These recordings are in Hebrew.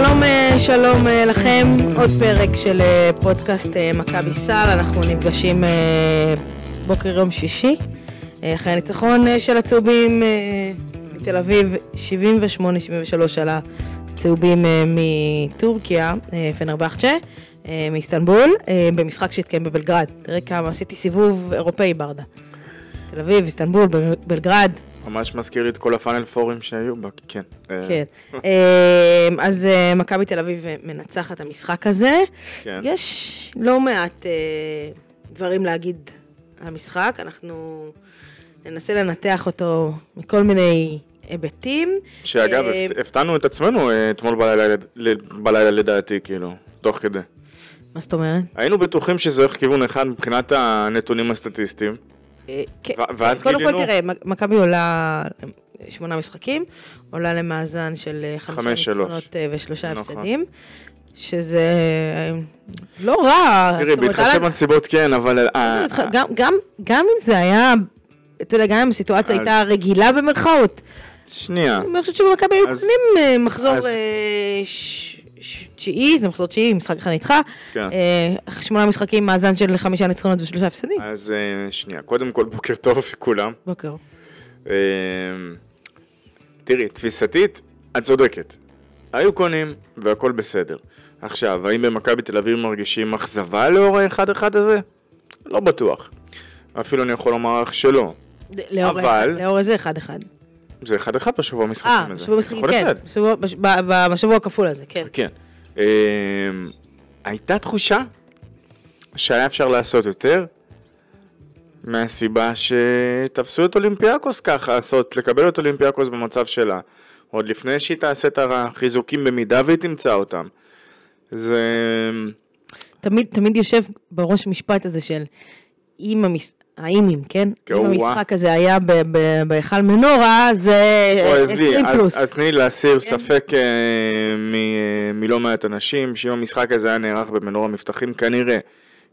שלום, אה, שלום אה, לכם, עוד פרק של אה, פודקאסט מכבי סל, אנחנו נפגשים בוקר יום שישי, אחרי הניצחון של הצהובים מתל אביב, 78-73 על הצהובים מטורקיה, פנרבחצ'ה, מאיסטנבול, במשחק שהתקיים בבלגרד. תראה כמה, עשיתי סיבוב אירופאי ברדה. תל אביב, איסטנבול, בלגרד, ממש מזכיר לי את כל הפאנל פורים שהיו בה, כן. אה. כן. אה, אז אה, מכבי תל אביב מנצחת את המשחק הזה. כן. יש לא מעט דברים להגיד על המשחק, אנחנו ננסה לנתח אותו מכל מיני היבטים. שאגב, הפתענו את עצמנו אתמול בלילה לדעתי, כאילו, תוך כדי. מה זאת אומרת? היינו בטוחים שזה הולך כיוון אחד מבחינת הנתונים הסטטיסטיים. כן, ואז גילינו... קודם כל תראה, מכבי עולה אה, שמונה משחקים, עולה למאזן של אה, חמש ניצחונות אה, ושלושה נכון. הפסדים. שזה לא רע. תראי, בהתחשב בנסיבות כן, אבל... גם אם זה היה, אתה יודע, גם אם הסיטואציה הייתה רגילה במרכאות. שנייה. אני חושבת שבמכבי היו קונים מחזור... תשיעי, זה מחזור תשיעי, משחק אחד נדחה. כן. אה, שמונה משחקים, מאזן של חמישה ניצחונות ושלושה הפסדים. אז אה, שנייה, קודם כל בוקר טוב לכולם. בוקר. אה, תראי, תפיסתית, את צודקת. היו קונים והכל בסדר. עכשיו, האם במכבי תל אביב מרגישים אכזבה לאור האחד אחד הזה? לא בטוח. אפילו אני יכול לומר לך שלא. לאור איזה אחד אחד? זה אחד אחד בשבוע המשחקים אה, הזה. אה, בשבוע המשחקים, כן. בשבוע, בש, ב, ב, בשבוע הכפול הזה, כן. כן. אה, הייתה תחושה שהיה אפשר לעשות יותר, מהסיבה שתפסו את אולימפיאקוס ככה, לעשות, לקבל את אולימפיאקוס במצב שלה. עוד לפני שהיא תעשה את החיזוקים במידה והיא תמצא אותם. זה... תמיד, תמיד יושב בראש המשפט הזה של אם המס... האימים, כן? אם המשחק הזה היה בהיכל מנורה, זה 20 פלוס. אז תני להסיר כן. ספק אה, אה, מלא מעט אנשים, שאם המשחק הזה היה נערך במנורה מבטחים, כנראה,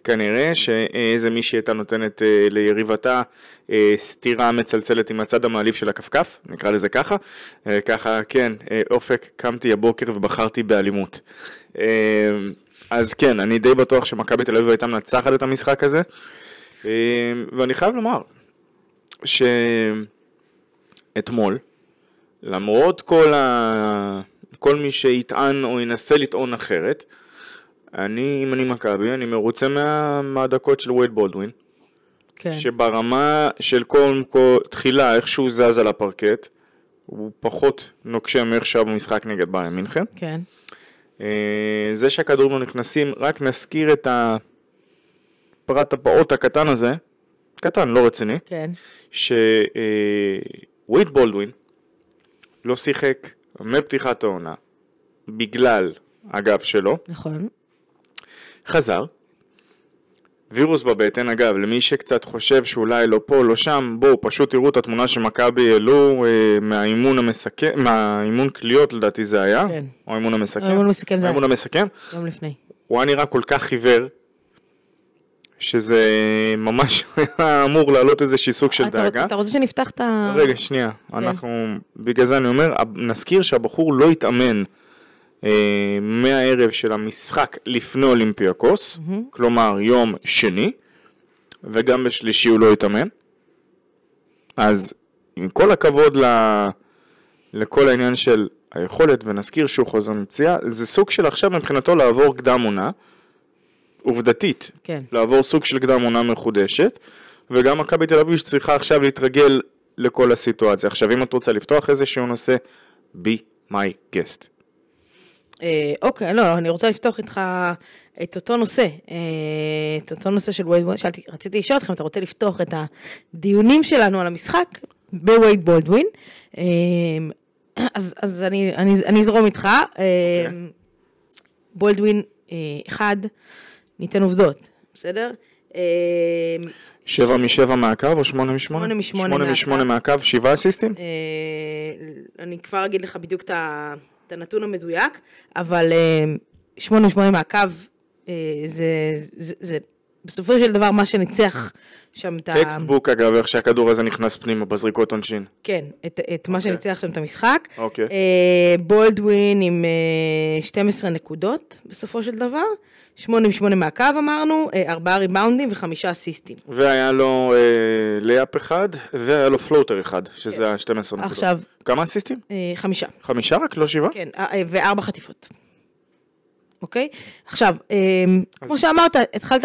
כנראה שאיזה מישהי הייתה נותנת אה, ליריבתה סטירה מצלצלת עם הצד המעליב של הכפכף, נקרא לזה ככה. ככה, כן, אופק, קמתי הבוקר ובחרתי באלימות. אז כן, אני די בטוח שמכבי תל אביב הייתה מנצחת את המשחק הזה. אמ, ואני חייב לומר שאתמול, למרות כל, ה... כל מי שיטען או ינסה לטעון אחרת, אני, אם אני מכבי, אני מרוצה מה... מהדקות של וייד בולדווין. כן. שברמה של קודם כל, תחילה, איך שהוא זז על הפרקט, הוא פחות נוקשה מאיך שהיה במשחק נגד בעיה מינכן. כן. אה, זה שהכדורים לא נכנסים, רק נזכיר את ה... פרט הפעוט הקטן הזה, קטן, לא רציני, כן. שווייד אה, בולדווין לא שיחק מפתיחת העונה בגלל הגב שלו. נכון. חזר. וירוס בבטן, אגב, למי שקצת חושב שאולי לא פה, לא שם, בואו פשוט תראו את התמונה שמכבי העלו אה, מהאימון המסכם, מהאימון קליעות לדעתי זה היה, כן. או האימון המסכם, האימון המסכם זה היה, האימון המסכם, גם לפני, הוא היה נראה כל כך עיוור, שזה ממש אמור להעלות איזשהו סוג של אה, אתה דאגה. אתה רוצה שנפתח את ה... רגע, שנייה. כן. אנחנו, בגלל זה אני אומר, נזכיר שהבחור לא התאמן אה, מהערב של המשחק לפני אולימפיאקוס, mm-hmm. כלומר יום שני, וגם בשלישי הוא לא התאמן. אז עם כל הכבוד ל... לכל העניין של היכולת, ונזכיר שהוא חוזר מציאה, זה סוג של עכשיו מבחינתו לעבור קדם עונה. עובדתית, כן. לעבור סוג של קדם עונה מחודשת, וגם מכבי תל אביב שצריכה עכשיו להתרגל לכל הסיטואציה. עכשיו, אם את רוצה לפתוח איזשהו נושא, be my guest. אה, אוקיי, לא, אני רוצה לפתוח איתך את אותו נושא, אה, את אותו נושא של וייד בולדווין, שאלתי, רציתי לשאול אתכם, אתה רוצה לפתוח את הדיונים שלנו על המשחק בווייד בולדווין, אה, אז, אז אני, אני, אני אזרום איתך, אה, okay. אוקיי. בולדווין, אה, אחד, ניתן עובדות, בסדר? שבע משבע מהקו או שמונה משמונה? שמונה משמונה מהקו. שבעה אסיסטים? אה, אני כבר אגיד לך בדיוק את הנתון המדויק, אבל אה, שמונה משמונה מהקו אה, זה, זה, זה, בסופו של דבר מה שניצח שם את ה... טקסטבוק אגב, איך שהכדור הזה נכנס פנימה בזריקות עונשין. כן, את, את okay. מה אוקיי. שניצח שם את המשחק. אוקיי. Okay. אה, בולדווין עם אה, 12 נקודות בסופו של דבר, 8 מ-8 מהקו אמרנו, אה, 4 ריבאונדים וחמישה אסיסטים. והיה לו אה, לייאפ אחד, והיה לו פלוטר אחד, שזה כן. ה-12 נקודות. עכשיו... כמה אסיסטים? אה, חמישה. חמישה רק? לא שבעה? כן, אה, אה וארבע חטיפות. אוקיי? עכשיו, אמ, כמו שאמרת, התחלת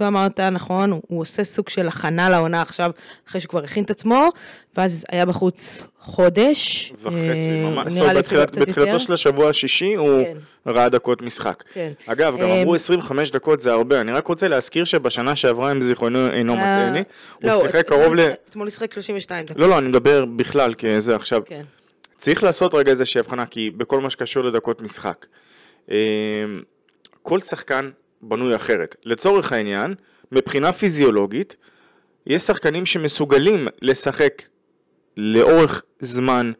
ואמרת, נכון, הוא, עושה סוג של הכנה לעונה עכשיו, אחרי שהוא כבר הכין את עצמו, ואז היה בחוץ חודש. וחצי, אה, ממש. נראה לי קצת יותר. בתחילתו של השבוע השישי הוא כן. ראה דקות משחק. כן. אגב, גם אמרו 25 אמ, דקות זה הרבה, אני רק רוצה להזכיר שבשנה שעברה, אם זיכרונו אינו אה, מטעני, הוא לא, שיחק קרוב ל... אתמול הוא שיחק 32 דקות. לא, לא, אני מדבר בכלל, כי זה עכשיו. כן. צריך לעשות רגע איזושהי הבחנה, כי בכל מה שקשור לדקות משחק. אמ, כל שחקן בנוי אחרת. לצורך העניין, מבחינה פיזיולוגית, יש שחקנים שמסוגלים לשחק לאורך זמן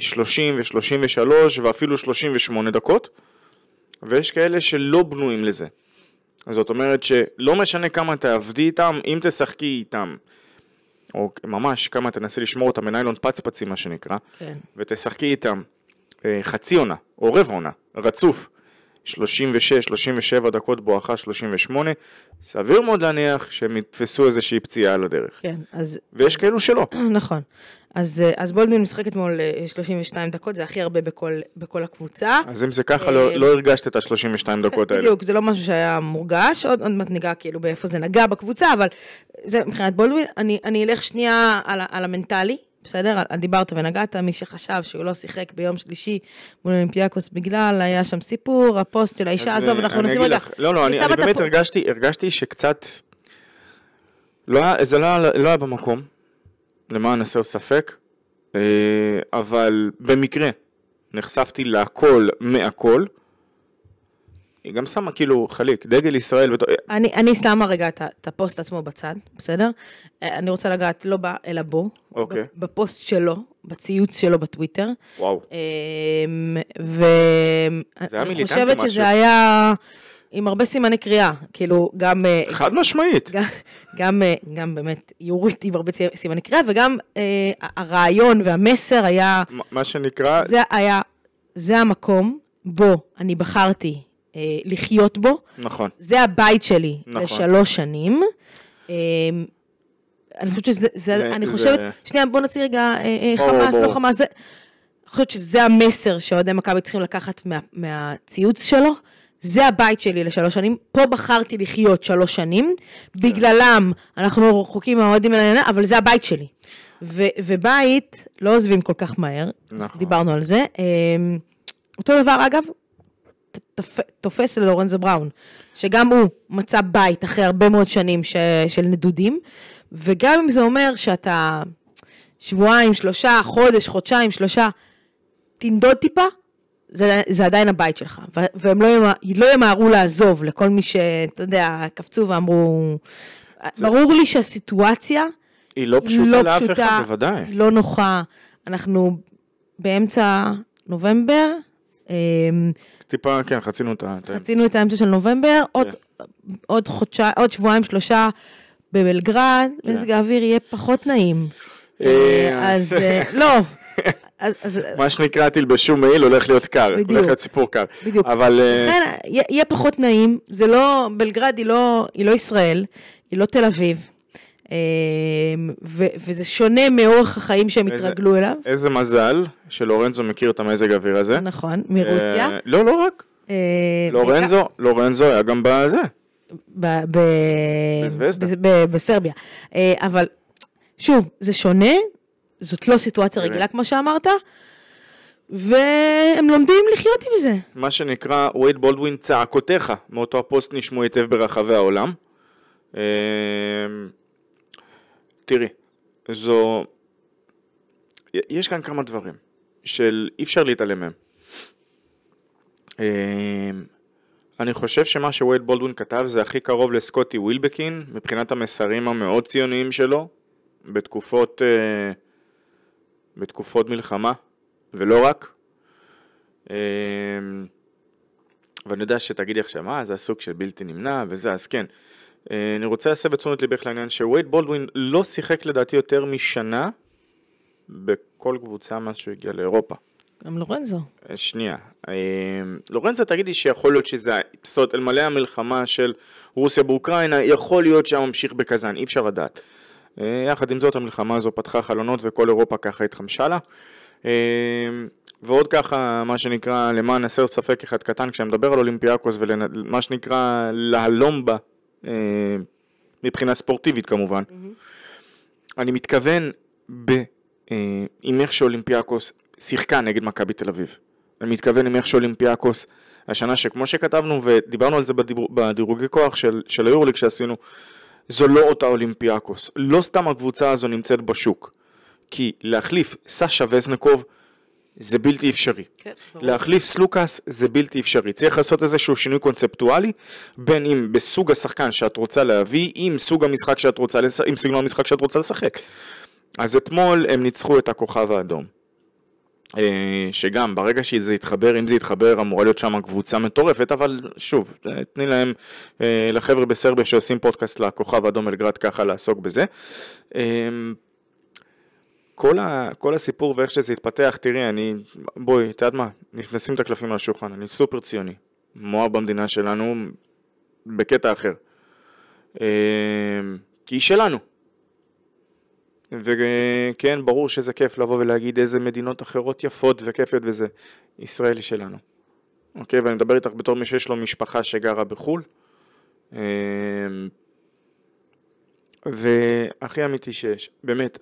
30 אה, ו-33 ואפילו 38 דקות, ויש כאלה שלא בנויים לזה. זאת אומרת שלא משנה כמה תעבדי איתם, אם תשחקי איתם, או ממש כמה תנסי לשמור אותם בניילון פצפצים מה שנקרא, כן. ותשחקי איתם אה, חצי עונה, או רבע עונה, רצוף. 36, 37 דקות בואכה 38, סביר מאוד להניח שהם יתפסו איזושהי פציעה על הדרך. כן, אז... ויש כאלו שלא. נכון. אז, אה, אז בולדמן משחק אתמול 32 אה, דקות, זה הכי הרבה בכל, בכל הקבוצה. אז אם זה ככה, לא, לא הרגשת את ה-32 דקות האלה. בדיוק, זה לא משהו שהיה מורגש, עוד, עוד מעט ניגע כאילו באיפה זה נגע בקבוצה, אבל זה מבחינת בולדמן. אני, אני אלך שנייה על, על המנטלי, בסדר? דיברת ונגעת, מי שחשב שהוא לא שיחק ביום שלישי מול אולימפיאקוס בגלל, היה שם סיפור, הפוסט של האישה, עזוב, אנחנו אה, נשים רגע. לא, לא, אני, אני באמת הפ... הרגשתי, הרגשתי שקצת... לא, זה לא, לא היה במקום, למען הסר ספק, אה, אבל במקרה נחשפתי להכל מהכל, היא גם שמה כאילו חליק, דגל ישראל. בת... אני, אני שמה רגע את הפוסט עצמו בצד, בסדר? אה, אני רוצה לגעת לא בה, אלא בו. אוקיי. Okay. בפוסט שלו, בציוץ שלו בטוויטר. וואו. אמ, ואני חושבת שזה היה... עם הרבה סימני קריאה, כאילו גם... אה, חד משמעית. גם, גם, אה, גם באמת יורית עם הרבה סימני קריאה, וגם הרעיון והמסר היה... מה שנקרא... זה היה, זה המקום בו אני בחרתי אה, לחיות בו. נכון. זה הבית שלי נכון. לשלוש שנים. אה, אני חושבת שזה, זה, אני חושבת, זה... שנייה, בוא נציג רגע, אה, אה בוא, חמאס, בוא. לא חמאס, זה... אני חושבת שזה המסר שאוהדי מכבי צריכים לקחת מה, מהציוץ שלו. זה הבית שלי לשלוש שנים, פה בחרתי לחיות שלוש שנים, כן. בגללם אנחנו רחוקים מהאוהדים העניינה, אבל זה הבית שלי. ו- ובית לא עוזבים כל כך מהר, נכון. דיברנו על זה. אה, אותו דבר אגב, תופס ללורנזו בראון, שגם הוא מצא בית אחרי הרבה מאוד שנים ש, של נדודים, וגם אם זה אומר שאתה שבועיים, שלושה, חודש, חודשיים, שלושה, תנדוד טיפה, זה, זה עדיין הבית שלך, והם לא, ימע, לא ימהרו לעזוב לכל מי שאתה יודע, קפצו ואמרו... זה... ברור לי שהסיטואציה היא לא פשוטה היא לא לאף פשוטה, אחד, בוודאי. היא לא נוחה. אנחנו באמצע נובמבר, אמ, טיפה, כן, חצינו את ה... חצינו את האמצע של נובמבר, כן. עוד, חודשיים, עוד שבועיים, שלושה בבלגרד, כן. מזג האוויר יהיה פחות נעים. אה, אה, אז אה, לא. מה שנקרא, תלבשו מעיל, הולך להיות קר. הולך להיות סיפור קר. בדיוק. אבל... לכן, יהיה פחות נעים, זה לא, בלגרד היא לא, לא ישראל, היא לא תל אביב. אמ, וזה שונה מאורח החיים שהם איזה, התרגלו אליו. איזה מזל שלורנזו מכיר את המזג האוויר הזה. נכון, מרוסיה. אה, לא, לא רק. אה, לורנזו, מ- לורנזו היה גם בזה. בסרביה. אה, אבל שוב, זה שונה, זאת לא סיטואציה רגילה כמו שאמרת, והם לומדים לחיות עם זה. מה שנקרא, וייד בולדווין צעקותיך מאותו הפוסט נשמעו היטב ברחבי העולם. אה, תראי, זו... יש כאן כמה דברים של אי אפשר להתעלם מהם. אמ, אני חושב שמה שווייד בולדווין כתב זה הכי קרוב לסקוטי ווילבקין מבחינת המסרים המאוד ציוניים שלו בתקופות, אה, בתקופות מלחמה ולא רק. אמ, ואני יודע שתגידי עכשיו, מה, זה הסוג של בלתי נמנע וזה, אז כן. אה, אני רוצה להסב את תשומת ליבך לעניין שווייד בולדווין לא שיחק לדעתי יותר משנה בכל קבוצה מאז שהוא הגיע לאירופה. גם לורנזו. אה, שנייה. אה, לורנזו, תגידי שיכול להיות שזה, זאת אומרת, אלמלא המלחמה של רוסיה באוקראינה, יכול להיות שהיה ממשיך בקזאן, אי אפשר לדעת. יחד עם זאת, המלחמה הזו פתחה חלונות וכל אירופה ככה התחמשה לה. ועוד ככה, מה שנקרא, למען הסר ספק אחד קטן, כשאני מדבר על אולימפיאקוס ומה שנקרא להלום בה אה, מבחינה ספורטיבית כמובן. Mm-hmm. אני מתכוון ב... אה, עם איך שאולימפיאקוס שיחקה נגד מכבי תל אביב. אני מתכוון עם איך שאולימפיאקוס השנה שכמו שכתבנו ודיברנו על זה בדירוגי כוח של, של היורליג שעשינו, זו לא אותה אולימפיאקוס. לא סתם הקבוצה הזו נמצאת בשוק. כי להחליף סשה וזנקוב זה בלתי אפשרי. כן, להחליף סלוקאס זה בלתי אפשרי. צריך לעשות איזשהו שינוי קונספטואלי, בין אם בסוג השחקן שאת רוצה להביא, עם סוג המשחק שאת רוצה, לש... עם סגנון המשחק שאת רוצה לשחק. אז אתמול הם ניצחו את הכוכב האדום. אה, שגם ברגע שזה יתחבר, אם זה יתחבר, אמורה להיות שם קבוצה מטורפת, אבל שוב, אה, תני להם, אה, לחבר'ה בסרביה שעושים פודקאסט לכוכב האדום אלגרד ככה לעסוק בזה. כל, ה, כל הסיפור ואיך שזה התפתח, תראי, אני, בואי, את יודעת מה, נכנסים את הקלפים על השולחן, אני סופר ציוני. מואב במדינה שלנו בקטע אחר. אה, כי היא שלנו. וכן, ברור שזה כיף לבוא ולהגיד איזה מדינות אחרות יפות וכיפיות וזה. ישראל היא שלנו. אוקיי? ואני מדבר איתך בתור מי שיש לו משפחה שגרה בחו"ל. אה, והכי אמיתי שיש. באמת,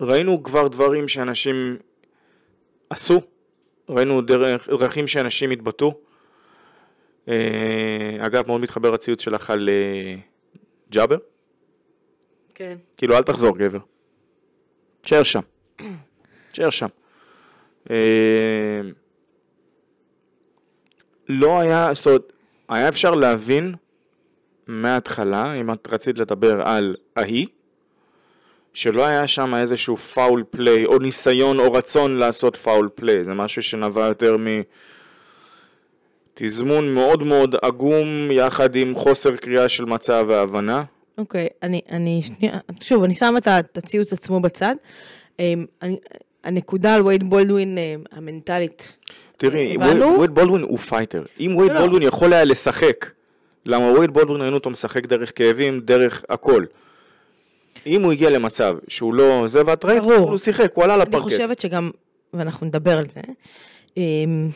ראינו כבר דברים שאנשים עשו, ראינו דרך, דרכים שאנשים התבטאו. אה, אגב, מאוד מתחבר הציוץ שלך על אה, ג'אבר. כן. כאילו, אל תחזור, גבר. תשאר שם. תשאר שם. אה, לא היה, זאת אומרת, היה אפשר להבין מההתחלה, אם את רצית לדבר על ההיא, שלא היה שם איזשהו פאול פליי, או ניסיון או רצון לעשות פאול פליי, זה משהו שנבע יותר מ... תזמון מאוד מאוד עגום, יחד עם חוסר קריאה של מצב והבנה. אוקיי, okay, אני, אני, שנייה, שוב, אני שמה את הציוץ עצמו בצד. אמ, אני, הנקודה על וייד בולדווין אמ, המנטלית. תראי, אה, וייד בולדווין הוא פייטר. אם וייד לא, לא. בולדווין יכול היה לשחק, למה וייד בולדווין ראינו אותו משחק דרך כאבים, דרך הכל. אם הוא הגיע למצב שהוא לא זה והטרייד, כאילו הוא שיחק, הוא עלה לפרקט. אני חושבת שגם, ואנחנו נדבר על זה, אמ,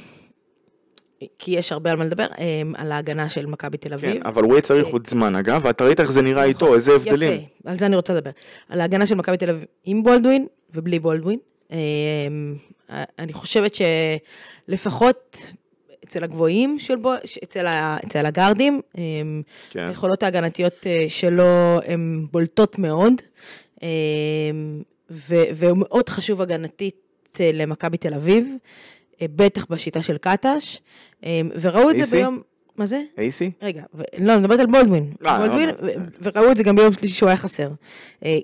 כי יש הרבה על מה לדבר, אמ, על ההגנה של מכבי תל כן, אביב. כן, אבל הוא וייד צריך עוד זמן, אגב, ואתה ראית איך זה נראה נכון. איתו, איזה הבדלים. יפה, על זה אני רוצה לדבר. על ההגנה של מכבי תל אביב עם בולדווין ובלי בולדווין. אמ, אה, אני חושבת שלפחות אצל הגבוהים, של בו, אצל, ה, אצל הגרדים, אמ, כן. היכולות ההגנתיות אה, שלו הן בולטות מאוד, אמ, ו, והוא מאוד חשוב הגנתית אה, למכבי תל אביב, אה, בטח בשיטה של קטש, אמ, וראו את זה ביום... מה זה? אייסי? רגע, ו... לא, אני מדברת על בולדווין. לא, בולדווין, לא, לא. וראו את זה גם ביום שלישי שהוא היה חסר.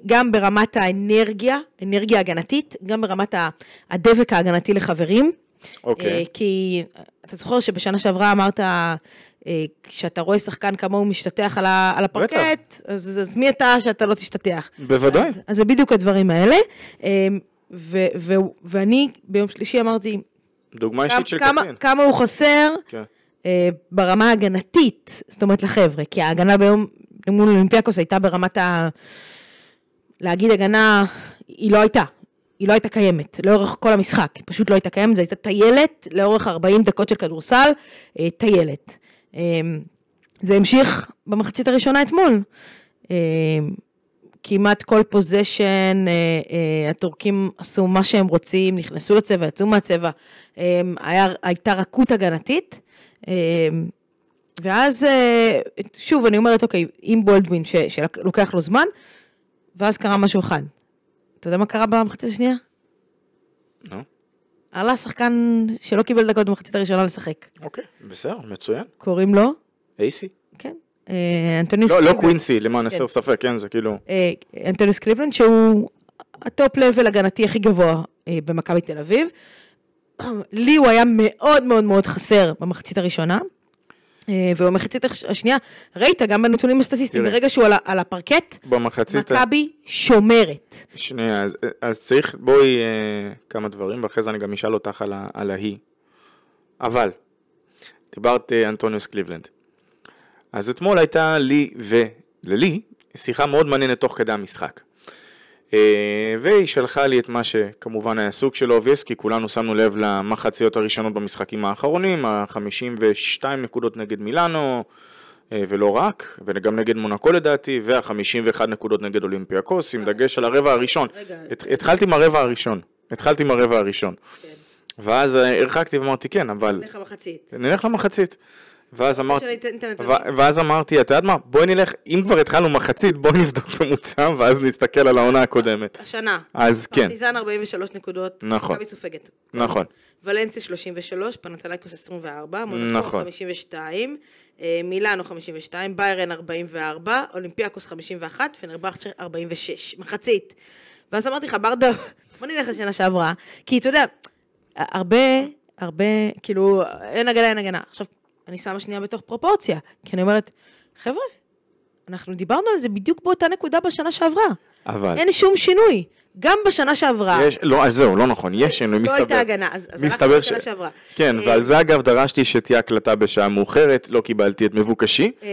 גם ברמת האנרגיה, אנרגיה הגנתית, גם ברמת הדבק ההגנתי לחברים. אוקיי. Okay. אה, כי אתה זוכר שבשנה שעברה אמרת, אה, כשאתה רואה שחקן כמוהו משתטח על, ה, על הפרקט, אז, אז אז מי אתה שאתה לא תשתטח? בוודאי. אז, אז זה בדיוק הדברים האלה. ו, אה, ו, ו, ואני ביום שלישי אמרתי, דוגמה כמה, אישית של כמה, קטין. כמה הוא חסר okay. כן. ברמה ההגנתית, זאת אומרת לחבר'ה, כי ההגנה ביום מול אולימפיאקוס הייתה ברמת ה... להגיד הגנה, היא לא הייתה. היא לא הייתה קיימת לאורך כל המשחק, היא פשוט לא הייתה קיימת, זו הייתה טיילת לאורך 40 דקות של כדורסל, אה, טיילת. אה, זה המשיך במחצית הראשונה אתמול. אה, כמעט כל פוזיישן, הטורקים עשו מה שהם רוצים, נכנסו לצבע, יצאו מהצבע, הייתה רכות הגנתית. ואז, שוב, אני אומרת, אוקיי, עם בולדווין, שלוקח לו זמן, ואז קרה משהו אחד. אתה יודע מה קרה במחצית השנייה? נו. No. עלה שחקן שלא קיבל דקות במחצית הראשונה לשחק. אוקיי, okay, בסדר, מצוין. קוראים לו? אייסי. כן. אה, אנטוניוס קליבלנד. לא, לא קווינסי, למען כן. הסר ספק, כן, זה כאילו... אה, אנטוניוס קליבלנד, שהוא הטופ לבל הגנתי הכי גבוה אה, במכבי תל אביב. לי הוא היה מאוד מאוד מאוד חסר במחצית הראשונה. אה, ובמחצית השנייה, ראית גם בנתונים הסטטיסטיים, ברגע שהוא על, על הפרקט, במחצית... מכבי שומרת. שנייה, אז, אז צריך, בואי אה, כמה דברים, ואחרי זה אני גם אשאל אותך על, על ההיא. אבל, דיברת אה, אנטוניוס קליבלנד. אז אתמול הייתה לי וללי שיחה מאוד מעניינת תוך כדי המשחק. אה, והיא שלחה לי את מה שכמובן היה סוג של אובייס, כי כולנו שמנו לב למחציות הראשונות במשחקים האחרונים, ה-52 נקודות נגד מילאנו, אה, ולא רק, וגם נגד מונקו לדעתי, וה-51 נקודות נגד אולימפיאקוס, עם אה. דגש על הרבע הראשון. רגע. התחלתי עם הרבע הראשון. התחלתי עם הרבע הראשון. כן. ואז הרחקתי ואמרתי כן, אבל... נלך למחצית. נלך למחצית. ואז אמרתי, ואז אמרתי, את יודעת מה, בואי נלך, אם כבר התחלנו מחצית, בואי נבדוק ממוצע, ואז נסתכל על העונה הקודמת. השנה. אז כן. פרטיזן 43 נקודות, נכון. מכבי סופגת. נכון. ולנסיה 33, פנתנקוס 24, מונקו 52, מילאנו 52, ביירן 44, אולימפיאקוס 51, פנרבכצ'ר 46, מחצית. ואז אמרתי לך, ברדה, בוא נלך לשנה שעברה, כי אתה יודע, הרבה... הרבה, כאילו, אין הגנה, אין הגנה. עכשיו, אני שמה שנייה בתוך פרופורציה, כי אני אומרת, חבר'ה, אנחנו דיברנו על זה בדיוק באותה נקודה בשנה שעברה. אבל... אין שום שינוי. גם בשנה שעברה. יש, לא, אז זהו, לא נכון, יש לא שינוי, לא מסתבר. לא הייתה הגנה, אז, אז מסתבר ש... בשנה שעברה. כן, אה, ועל זה אגב דרשתי שתהיה הקלטה בשעה מאוחרת, לא קיבלתי את מבוקשי. אה,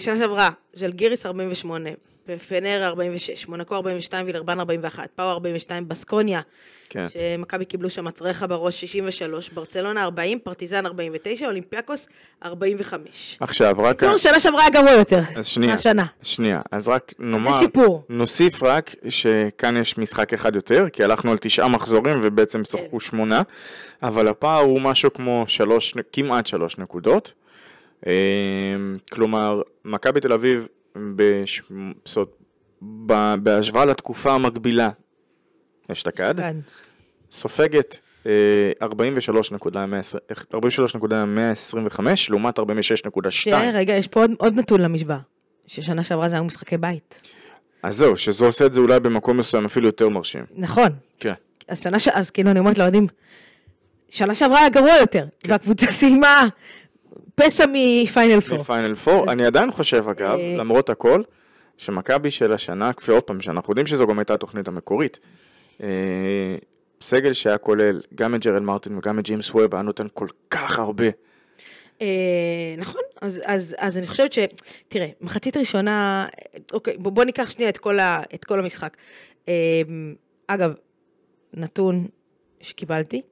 שנה שעברה, ז'לגיריס 48. פנר 46, מונקו 42, וילרבן 41, פאו 42, בסקוניה, כן. שמכבי קיבלו שם מטרחה בראש 63, ברצלונה 40, פרטיזן 49, אולימפיאקוס 45. עכשיו, רק... בקיצור, שנה שעברה היה גרוע יותר. אז שנייה. השנה. שנייה, אז רק נאמר... זה שיפור. נוסיף רק שכאן יש משחק אחד יותר, כי הלכנו על תשעה מחזורים ובעצם כן. שוחקו שמונה, אבל הפער הוא משהו כמו שלוש, כמעט שלוש נקודות. אמ, כלומר, מכבי תל אביב בש... זאת, ב... בהשוואה לתקופה המקבילה אשתקד, סופגת 43.125 אה, לעומת 46.2. תראה, רגע, יש פה עוד, עוד נתון למשוואה, ששנה שעברה זה היו משחקי בית. אז זהו, שזה עושה את זה אולי במקום מסוים אפילו יותר מרשים. נכון. כן. אז שנה ש... אז כאילו אני אומרת לאוהדים, שנה שעברה היה גרוע יותר, כן. והקבוצה סיימה פסע מפיינל פור. מפיינל פור, אני עדיין חושב אגב, אה, למרות הכל, שמכבי של השנה, כפי עוד פעם, שאנחנו יודעים שזו גם הייתה התוכנית המקורית, אה, סגל שהיה כולל גם את ג'רל מרטין וגם את ג'ימס ווב, היה נותן כל כך הרבה. אה, נכון, אז, אני חושבת ש... תראה, מחצית ראשונה, אוקיי, בוא, ניקח שנייה את כל המשחק. אגב, נתון שקיבלתי,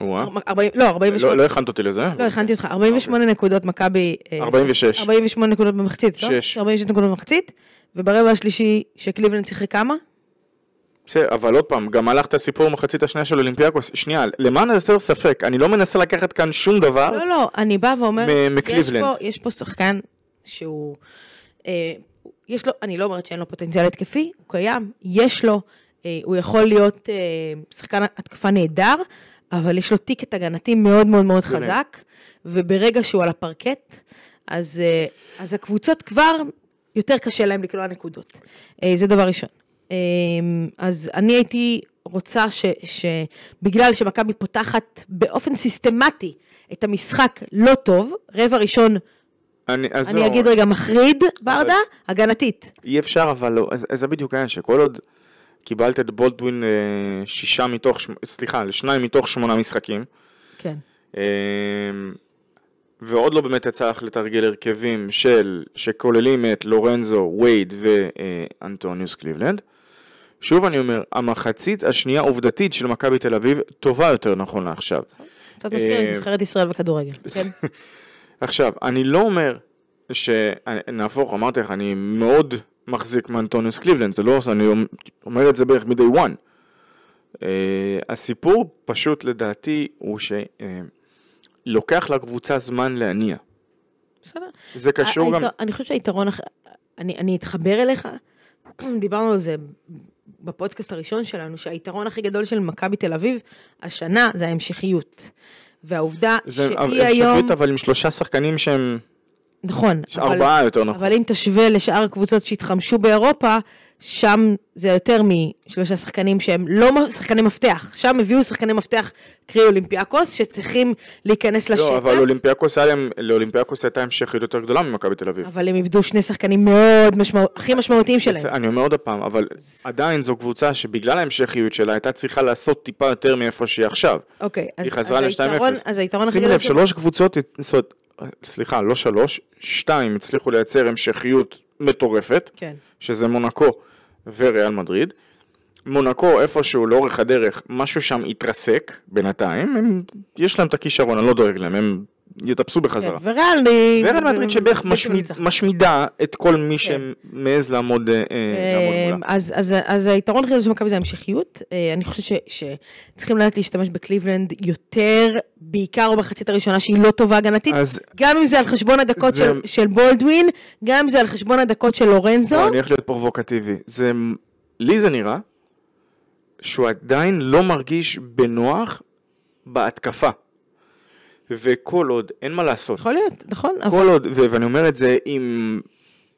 לא, 48. לא, לא הכנת אותי לזה. לא הכנתי אותך, 48 אוקיי. נקודות מכבי... 46. אה, 48 נקודות במחצית, לא? 6. 46 נקודות במחצית, וברבע השלישי שקליבלנד שיחק כמה? בסדר, אבל עוד פעם, גם הלכת את הסיפור במחצית השנייה של אולימפיאקוס. שנייה, למען הסר ספק, אני לא מנסה לקחת כאן שום דבר. לא, לא, אני באה ואומרת, מקליבלנד. יש פה שחקן שהוא... אה, יש לו, אני לא אומרת שאין לו פוטנציאל התקפי, הוא קיים, יש לו, אה, הוא יכול להיות שחקן התקפה נהדר, אבל יש לו טיקט הגנתי מאוד מאוד מאוד חזק, וברגע שהוא על הפרקט, אז, אה, אז הקבוצות כבר, יותר קשה להם לקלוע נקודות. אה, זה דבר ראשון. אה, אז אני הייתי רוצה ש, שבגלל שמכבי פותחת באופן סיסטמטי את המשחק לא טוב, רבע ראשון אני, אז אני לא, אגיד רגע מחריד, ברדה, הגנתית. אי אפשר, אבל לא, זה בדיוק העניין, שכל עוד קיבלת את בולדווין לשישה אה, מתוך, סליחה, לשניים מתוך שמונה משחקים. כן. אה, ועוד לא באמת יצא לך לתרגל הרכבים של, שכוללים את לורנזו, וייד ואנטוניוס אה, קליבלנד. שוב אני אומר, המחצית השנייה עובדתית של מכבי תל אביב טובה יותר נכון לעכשיו. קצת מזכיר את נבחרת ישראל בכדורגל, כן? עכשיו, אני לא אומר שנהפוך, אמרתי לך, אני מאוד מחזיק מאנטוניוס קליבלנד, זה לא, אני אומר את זה בערך מ-day one. Uh, הסיפור פשוט לדעתי הוא שלוקח אה, uh, לקבוצה זמן להניע. בסדר. זה קשור גם... אני חושבת שהיתרון, אחר, אני, אני אתחבר אליך, דיברנו על זה בפודקאסט הראשון שלנו, שהיתרון הכי גדול של מכבי תל אביב השנה זה ההמשכיות. והעובדה שהיא היום... זה המשכיות אבל עם שלושה שחקנים שהם נכון. יש אבל, ארבעה יותר נכון. אבל אם תשווה לשאר הקבוצות שהתחמשו באירופה, שם זה יותר משלושה שחקנים שהם לא שחקני מפתח. שם הביאו שחקני מפתח, קרי אולימפיאקוס, שצריכים להיכנס לא, לשטח. לא, אבל אולימפיאקוס, היה להם, לאולימפיאקוס הייתה המשכית יותר גדולה ממכבי תל אביב. אבל הם איבדו שני שחקנים מאוד משמעות, הכי משמעותיים שלהם. אני אומר עוד פעם, אבל עדיין זו קבוצה שבגלל ההמשכיות שלה הייתה צריכה לעשות טיפה יותר מאיפה שהיא עכשיו. אוקיי, אז, היא חזרה ל-2-0. שים לב, שלוש קבוצות, זאת סליחה, לא שלוש, שתיים הצליחו לייצר המשכיות מטורפת, כן. שזה מונקו וריאל מדריד. מונקו איפשהו לאורך הדרך, משהו שם התרסק בינתיים, הם, יש להם את הכישרון, אני לא דואג להם, הם יטפסו בחזרה. כן, וריאל מדריד. וריאל מדריד שבערך משמידה את כל מי כן. שמעז אה, אה, אה, לעמוד, מולה. אז, היתרון הכי של מכבי זה המשכיות. אני חושבת שצריכים לדעת להשתמש בקליבלנד יותר, בעיקר במחצית הראשונה שהיא לא טובה הגנתית. גם אם זה על חשבון הדקות של, בולדווין, גם אם זה על חשבון הדקות של לורנזו. אני הולך להיות פרובוקטיבי. לי זה נראה שהוא עדיין לא מרגיש בנוח בהתקפה. וכל עוד, אין מה לעשות. יכול להיות, נכון. כל אבל... עוד, ו- ואני אומר את זה עם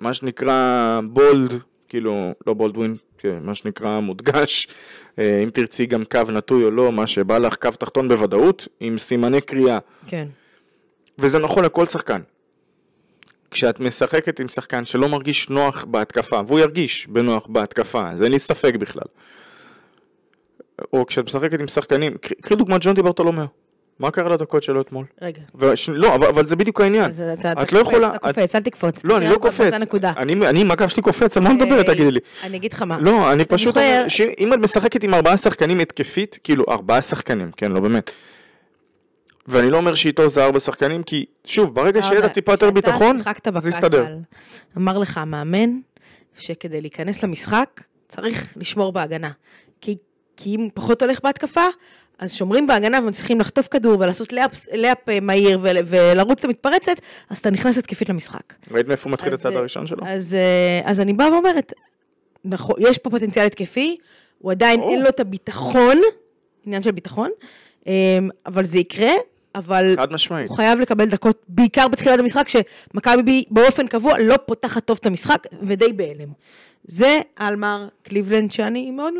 מה שנקרא בולד, כאילו, לא בולדווין, כן, מה שנקרא מודגש, אה, אם תרצי גם קו נטוי או לא, מה שבא לך, קו תחתון בוודאות, עם סימני קריאה. כן. וזה נכון לכל שחקן. כשאת משחקת עם שחקן שלא מרגיש נוח בהתקפה, והוא ירגיש בנוח בהתקפה, אז אין לי ספק בכלל. או כשאת משחקת עם שחקנים, קחי דוגמת ג'ון דיברטולומיאו. מה קרה לדקות שלו אתמול? רגע. וש... לא, אבל, אבל זה בדיוק העניין. אז אתה, את אתה לא קופץ, יכולה... אתה קופץ, את... אל תקפוץ. לא, אני לא קופץ. אני, אני, מה הקו שלי קופץ? על מה מדברת, תגידי לי? אני אגיד לך מה. לא, אני פשוט... אומר, ש... אם את משחקת עם ארבעה שחקנים התקפית, כאילו, ארבעה שחקנים, כן, לא באמת. ואני לא אומר שאיתו זה ארבע שחקנים, כי שוב, ברגע שיהיה לה טיפה יותר ביטחון, זה יסתדר. אמר לך המאמן, שכדי להיכנס למשחק, צריך לשמור בהגנה. כי, כי אם פחות הולך בהתקפה, אז שומרים בהגנה ומצליחים לחטוף כדור ולעשות לאפ, אה, לאפ מהיר ול, ולרוץ למתפרצת, אז אתה נכנס התקפית למשחק. ראית מאיפה הוא מתחיל את הצד אה, הראשון שלו? אז, אה, אז אני באה ואומרת, נכון, יש פה פוטנציאל התקפי, הוא עדיין או. אין לו את הביטחון, עניין של ביטחון, אמ, אבל זה יקרה, אבל... הוא חייב לקבל דקות, בעיקר בתחילת המשחק, שמכבי באופן קבוע לא פותחת טוב את המשחק, ודי בהלם. זה אלמר קליבלנד שאני מאוד...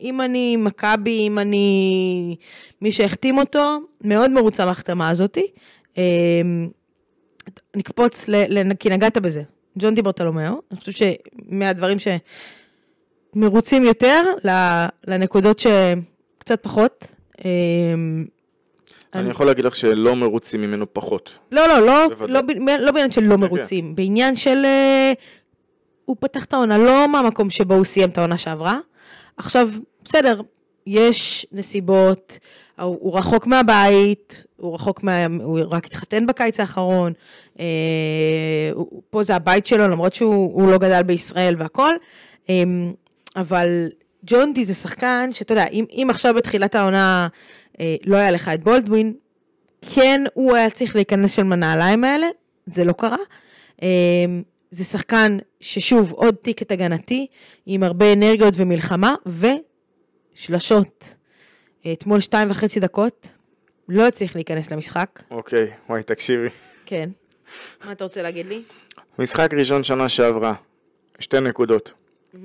אם אני מכבי, אם אני מי שהחתים אותו, מאוד מרוצה מההחתמה הזאתי. אמ, נקפוץ, כי נגעת בזה, ג'ון דיברטלומיאו, אני חושבת שמהדברים שמרוצים יותר, לנקודות שקצת פחות. אמ, אני יכול להגיד לך שלא מרוצים ממנו פחות. לא, לא, לא, לא, לא בעניין של לא כן, מרוצים, כן. בעניין של... אה, הוא פתח את העונה לא מהמקום שבו הוא סיים את העונה שעברה, עכשיו, בסדר, יש נסיבות, הוא, רחוק מהבית, הוא רחוק מה... הוא רק התחתן בקיץ האחרון, אה, פה זה הבית שלו, למרות שהוא לא גדל בישראל והכל, אמ, אבל ג'ון די זה שחקן שאתה יודע, אם, אם עכשיו בתחילת העונה אה, לא היה לך את בולדווין, כן הוא היה צריך להיכנס של מנעליים האלה, זה לא קרה. אמ, זה שחקן ששוב, עוד טיקט הגנתי, עם הרבה אנרגיות ומלחמה, ושלשות. אתמול שתיים וחצי דקות, לא הצליח להיכנס למשחק. אוקיי, וואי, תקשיבי. כן. מה אתה רוצה להגיד לי? משחק ראשון שנה שעברה, שתי נקודות.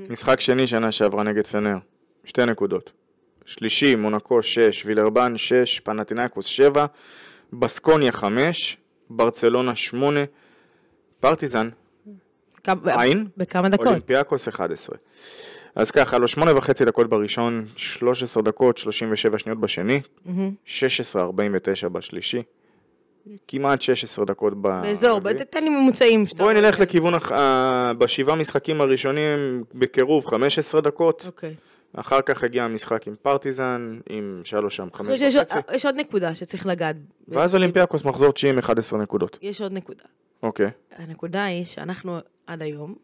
משחק שני שנה שעברה נגד פנר, שתי נקודות. שלישי, מונקו 6, וילרבן 6, פנטינקוס 7, בסקוניה 5, ברצלונה 8, פרטיזן כמה, עין? בכמה דקות. אולימפיאקוס 11. אז ככה, לו שמונה וחצי דקות בראשון, 13 דקות, 37 שניות בשני, mm-hmm. 16.49 בשלישי, כמעט 16 דקות ב... באזור, ב... תן לי ממוצעים. בואי נלך לכיוון, בשבעה משחקים הראשונים, בקירוב 15 דקות. אוקיי. Okay. אחר כך הגיע המשחק עם פרטיזן, עם שלוש שם חמש וחצי. יש, יש עוד נקודה שצריך לגעת. ואז אולימפיאקוס מחזור תשיעי עם 11 נקודות. יש עוד נקודה. אוקיי. הנקודה היא שאנחנו עד היום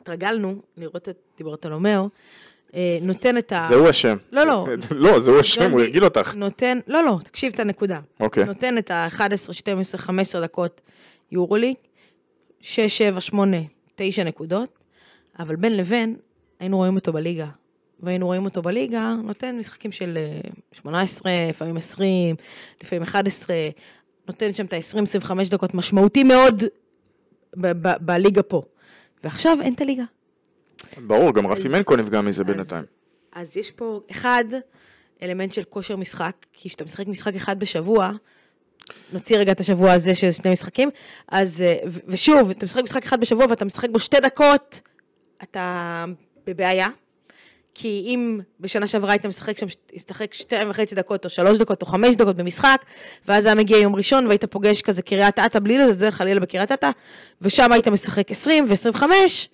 התרגלנו לראות את על דיברטולומיאו אה, נותן את ה... זה הוא אשם. לא, לא. לא, זה הוא אשם, הוא יגיד אותך. נותן, לא, לא, תקשיב את הנקודה. אוקיי. נותן את ה-11, 12, 15 דקות יורוליג, 6, 7, 8, 9 נקודות, אבל בין לבין היינו רואים אותו בליגה. והיינו רואים אותו בליגה, נותן משחקים של 18, אה, לפעמים 20, לפעמים 11, נותן שם את ה-20-25 דקות, משמעותי מאוד בליגה פה. ועכשיו אין את הליגה. ברור, גם רפי מנקו נפגע מזה בינתיים. אז יש פה, אחד, אלמנט של כושר משחק, כי כשאתה משחק משחק אחד בשבוע, נוציא רגע את השבוע הזה של שני משחקים, אז, אה, ושוב, אתה משחק משחק אחד בשבוע ואתה משחק בו שתי דקות, אתה בבעיה, כי אם בשנה שעברה היית משחק שם, השתחק שתיים וחצי דקות או שלוש דקות או חמש דקות במשחק, ואז היה מגיע יום ראשון והיית פוגש כזה קריית אתא בלי לזלזל חלילה בקריית אתא, ושם היית משחק עשרים ועשרים וחמש,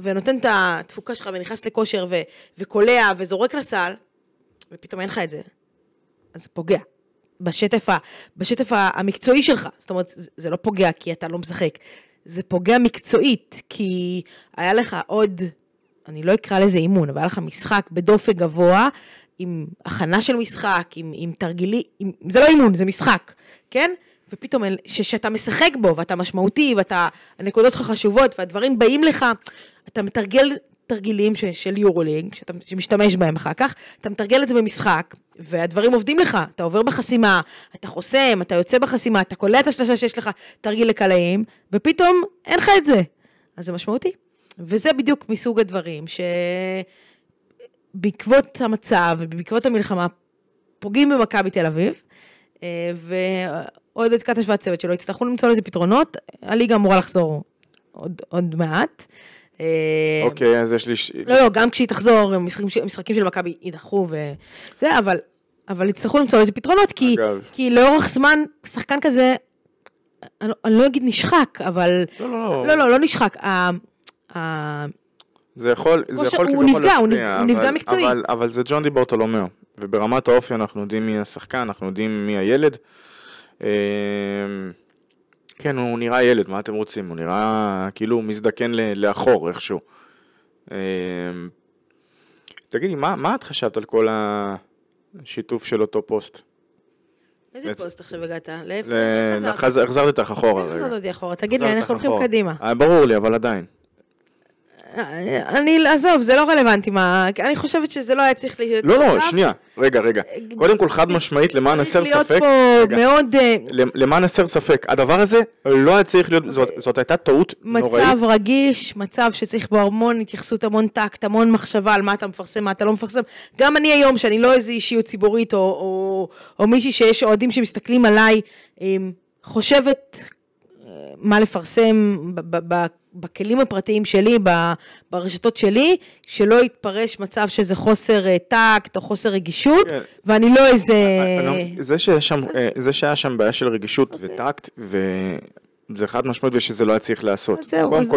ונותן את התפוקה שלך ונכנס לכושר ו- וקולע וזורק לסל, ופתאום אין לך את זה. אז זה פוגע. בשטף, ה- בשטף המקצועי שלך. זאת אומרת, זה, זה לא פוגע כי אתה לא משחק. זה פוגע מקצועית, כי היה לך עוד אני לא אקרא לזה אימון, אבל היה לך משחק בדופק גבוה, עם הכנה של משחק, עם, עם תרגילים, עם, זה לא אימון, זה משחק, כן? ופתאום, כשאתה משחק בו, ואתה משמעותי, ואתה, הנקודות שלך חשובות, והדברים באים לך, אתה מתרגל תרגילים ש, של יורולינג, שאתה שמשתמש בהם אחר כך, אתה מתרגל את זה במשחק, והדברים עובדים לך, אתה עובר בחסימה, אתה חוסם, אתה יוצא בחסימה, אתה קולט את השלושה שיש לך, תרגיל לקלעים, ופתאום אין לך את זה. אז זה משמעותי. וזה בדיוק מסוג הדברים שבעקבות המצב ובעקבות המלחמה פוגעים במכבי תל אביב, אה, ועוד ועודד קטש והצוות שלו יצטרכו למצוא לזה פתרונות, הליגה אמורה לחזור עוד, עוד מעט. אה, אוקיי, אז יש לי... לא, לא, גם כשהיא תחזור, משחקים, משחקים של מכבי יידחו וזה, אבל, אבל יצטרכו למצוא לזה פתרונות, כי, כי לאורך זמן, שחקן כזה, אני, לא, אני לא אגיד נשחק, אבל... לא, לא, לא. לא, לא, לא נשחק. אה, זה יכול, זה יכול כביכול להשפיע, הוא נפגע, הוא נפגע מקצועית. אבל, אבל זה ג'ון די ברטולומיאו, וברמת האופי אנחנו יודעים מי השחקן, אנחנו יודעים מי הילד. אמ, כן, הוא נראה ילד, מה אתם רוצים? הוא נראה כאילו מזדקן לאחור איכשהו. אמ, תגידי, מה, מה את חשבת על כל השיתוף של אותו פוסט? איזה בעצ... פוסט עכשיו הגעת? לאיפה? החזרת אותך אחורה. איך חזרת אותי אחורה? תגיד לי, אנחנו הולכים קדימה. אה, ברור לי, אבל עדיין. אני, עזוב, זה לא רלוונטי מה... אני חושבת שזה לא היה צריך להיות... לא, לא, לא, שנייה. רגע, רגע. אה, קודם כל, חד משמעית, למען הסר ספק... צריך מאוד... אה, למען הסר ספק, הדבר הזה לא היה צריך להיות... זאת זאת הייתה טעות מצב נוראית. מצב רגיש, מצב שצריך בו המון התייחסות, המון טקט, המון מחשבה על מה אתה מפרסם, מה אתה לא מפרסם. גם אני היום, שאני לא איזו אישיות ציבורית, או, או, או מישהי שיש אוהדים שמסתכלים עליי, אמ, חושבת מה לפרסם בכלים הפרטיים שלי, ברשתות שלי, שלא יתפרש מצב שזה חוסר אה, טקט או חוסר רגישות, כן. ואני לא איזה... אה, אה, זה, שיש שם, זה שהיה שם בעיה של רגישות okay. אוקיי. וטקט, ו... זה חד משמעות ושזה לא היה צריך לעשות. אז זהו, אז, אז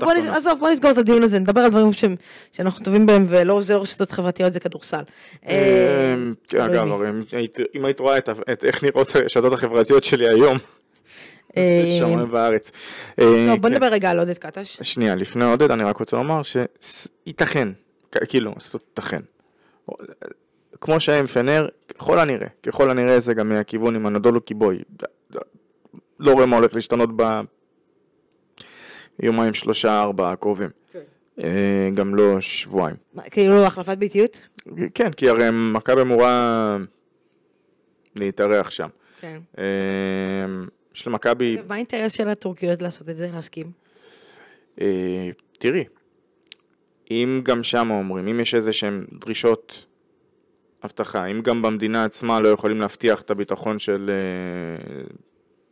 בוא, נס, עזוב, בוא נסגור את הדיון הזה, נדבר על דברים שהם, שאנחנו טובים בהם, ולא זה לא רשתות חברתיות, זה כדורסל. אגב, אם היית רואה איך נראות הרשתות החברתיות שלי היום, שמיים וארץ. לא, בוא כן. נדבר רגע על עודד קטש. שנייה, לפני עודד אני רק רוצה לומר שייתכן, כאילו, ייתכן. כמו שהיה עם פנר, ככל הנראה, ככל הנראה זה גם מהכיוון עם הנדולו קיבוי. לא רואה מה הולך להשתנות ביומיים, שלושה, ארבעה הקרובים. כן. אה, גם לא שבועיים. כאילו החלפת ביתיות? כן, כי הרי מכבי אמורה להתארח שם. כן. אה, של מכבי... מה האינטרס של הטורקיות לעשות את זה, להסכים? אה, תראי, אם גם שם אומרים, אם יש איזה שהן דרישות אבטחה, אם גם במדינה עצמה לא יכולים להבטיח את הביטחון של, אה,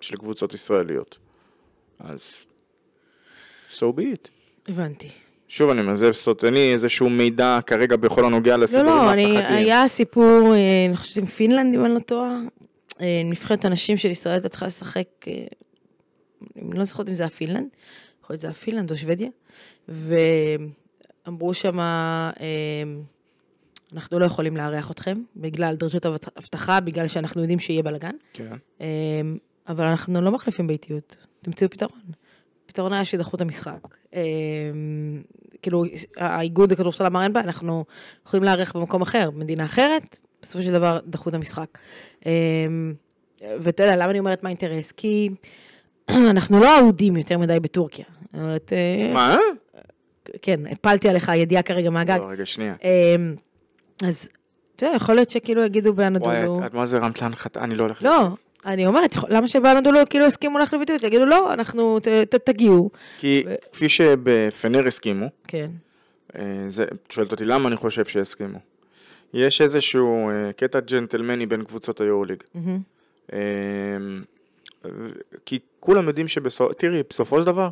של קבוצות ישראליות, אז so be it. הבנתי. שוב אני אומר, זה סוד, אין לי איזשהו מידע כרגע בכל הנוגע לסיפורים האבטחתיים. לא, לא, אני, היה סיפור, אה, אני חושבת עם פינלנד, אם אני לא טועה, אה, נבחרת הנשים של ישראל הייתה צריכה לשחק, אה, אני לא זוכרת אם זה היה פינלנד, יכול להיות שזה היה פינלנד או שוודיה, ואמרו שם, אה, אנחנו לא יכולים לארח אתכם, בגלל דרישות אבטחה, בגלל שאנחנו יודעים שיהיה בלאגן, כן. אבל אנחנו לא מחליפים באיטיות, תמצאו פתרון. הפתרון היה שדחו את המשחק. כאילו, האיגוד הכדורסל אמר אין בעיה, אנחנו יכולים לארח במקום אחר, מדינה אחרת, בסופו של דבר דחו את המשחק. אמ, ואתה יודע, למה אני אומרת מה האינטרס? כי אנחנו לא אהודים יותר מדי בטורקיה. אה, מה? כן, הפלתי עליך ידיעה כרגע מהגג. לא, רגע, שנייה. אמ, אז, אתה יודע, יכול להיות שכאילו יגידו באנדולו... וואי, את מה זה רמת להנחתה? אני לא הולך... לא, אני אומרת, למה שבאנדולו כאילו הסכימו ללכת לביטוי? יגידו, לא, אנחנו, תגיעו. כי כפי שבפנר הסכימו, כן. אה, זה, את שואלת אותי למה אני חושב שהסכימו. יש איזשהו אה, קטע ג'נטלמני בין קבוצות היורליג. Mm-hmm. כי כולם יודעים שבסופו, תראי, בסופו של דבר,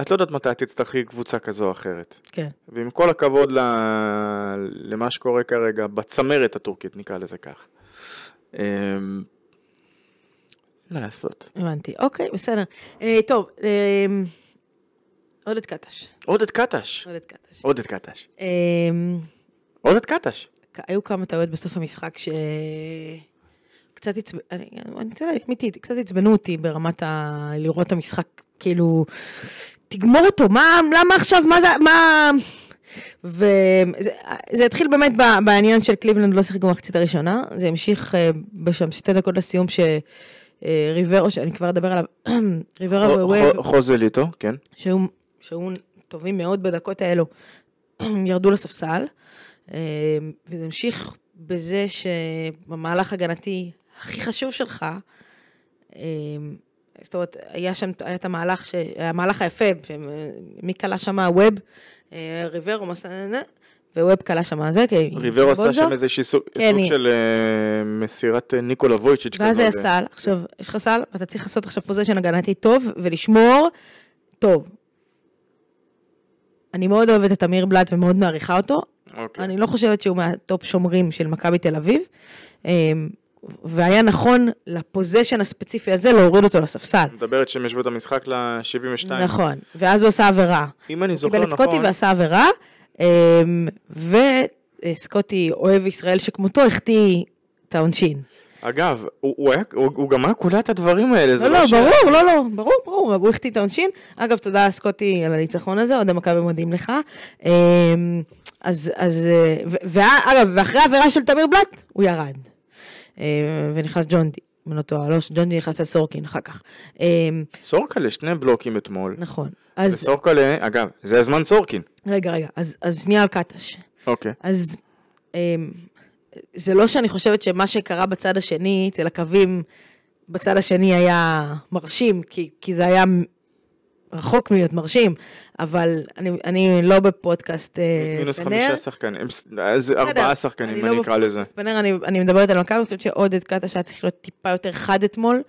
את לא יודעת מתי תצטרכי קבוצה כזו או אחרת. כן. ועם כל הכבוד ל... למה שקורה כרגע בצמרת הטורקית, נקרא לזה כך. אמ, מה לעשות? הבנתי, אוקיי, בסדר. אה, טוב, אה, עודד קטש. עודד קטש. עודד קטש. עודד קטש. אה, עוד את קטש. היו כמה טעויות בסוף המשחק ש... קצת עצבנו, אני רוצה להגיד אמיתית, קצת עצבנו אותי ברמת ה... לראות את המשחק, כאילו, תגמור אותו, מה, למה עכשיו, מה זה, מה... וזה התחיל באמת בעניין של קליבלנד לא שיחק במחצית הראשונה, זה המשיך אה, בשם שתי דקות לסיום שריברו, אה, שאני כבר אדבר עליו, ריברו ווייב, חוזליטו, כן, שהיו טובים מאוד בדקות האלו, ירדו לספסל. אמ, ונמשיך בזה שבמהלך הגנתי הכי חשוב שלך, אמ, זאת אומרת, היה שם, היה את המהלך, ש... המהלך היפה, מי כלה שם הווב, אה, ריברו, אה, אה, וווב כלה שם זה, כי... ריברו עשה שם איזה כן, סוג של uh, מסירת ניקולה וויצ'יץ' כזה. ואז היה סל, עכשיו, יש לך סל, אתה צריך לעשות עכשיו פוזיישן הגנתי טוב, ולשמור טוב. אני מאוד אוהבת את אמיר בלאט ומאוד מעריכה אותו, Okay. אוקיי. אני לא חושבת שהוא מהטופ שומרים של מכבי תל אביב, אמ, והיה נכון לפוזיישן הספציפי הזה להוריד אותו לספסל. מדברת שהם ישבו את המשחק ל-72. נכון, ואז הוא עשה עבירה. אם אני זוכר נכון. קיבל את נכון- סקוטי ועשה עבירה, אמ, וסקוטי, אה, אוהב ישראל שכמותו, החטיא את העונשין. אגב, הוא, הוא, היה, הוא, הוא גם היה קולע את הדברים האלה, זה לא, לא, לא ברור, לא, לא, ברור, ברור, הוא החטיא את העונשין. אגב, תודה סקוטי על הניצחון הזה, אוהדי מכבי מודים לך. אמ, אז, אז, אה, ואגב, ואחרי העבירה של תמיר בלאט, הוא ירד. אמ, ונכנס ג'ונדי. אם אני לא טועה, לא, ג'ונדי נכנס לסורקין אחר כך. אמ, סורקלה, שני בלוקים אתמול. נכון. אז... וסורקה אגב, זה הזמן סורקין. רגע, רגע, אז, אז שנייה על קטש. אוקיי. אז זה לא שאני חושבת שמה שקרה בצד השני, אצל הקווים, בצד השני היה מרשים, כי, כי זה היה רחוק מלהיות מרשים, אבל אני, אני לא בפודקאסט פנר. אה, מינוס חמישה שחקנים, אז אה, ארבעה שחקנים, אני, לא אני לא אקרא לזה. פנר, אני, אני מדברת על מכבי, אני חושבת שעודד קאטה שהיה צריך להיות טיפה יותר חד אתמול.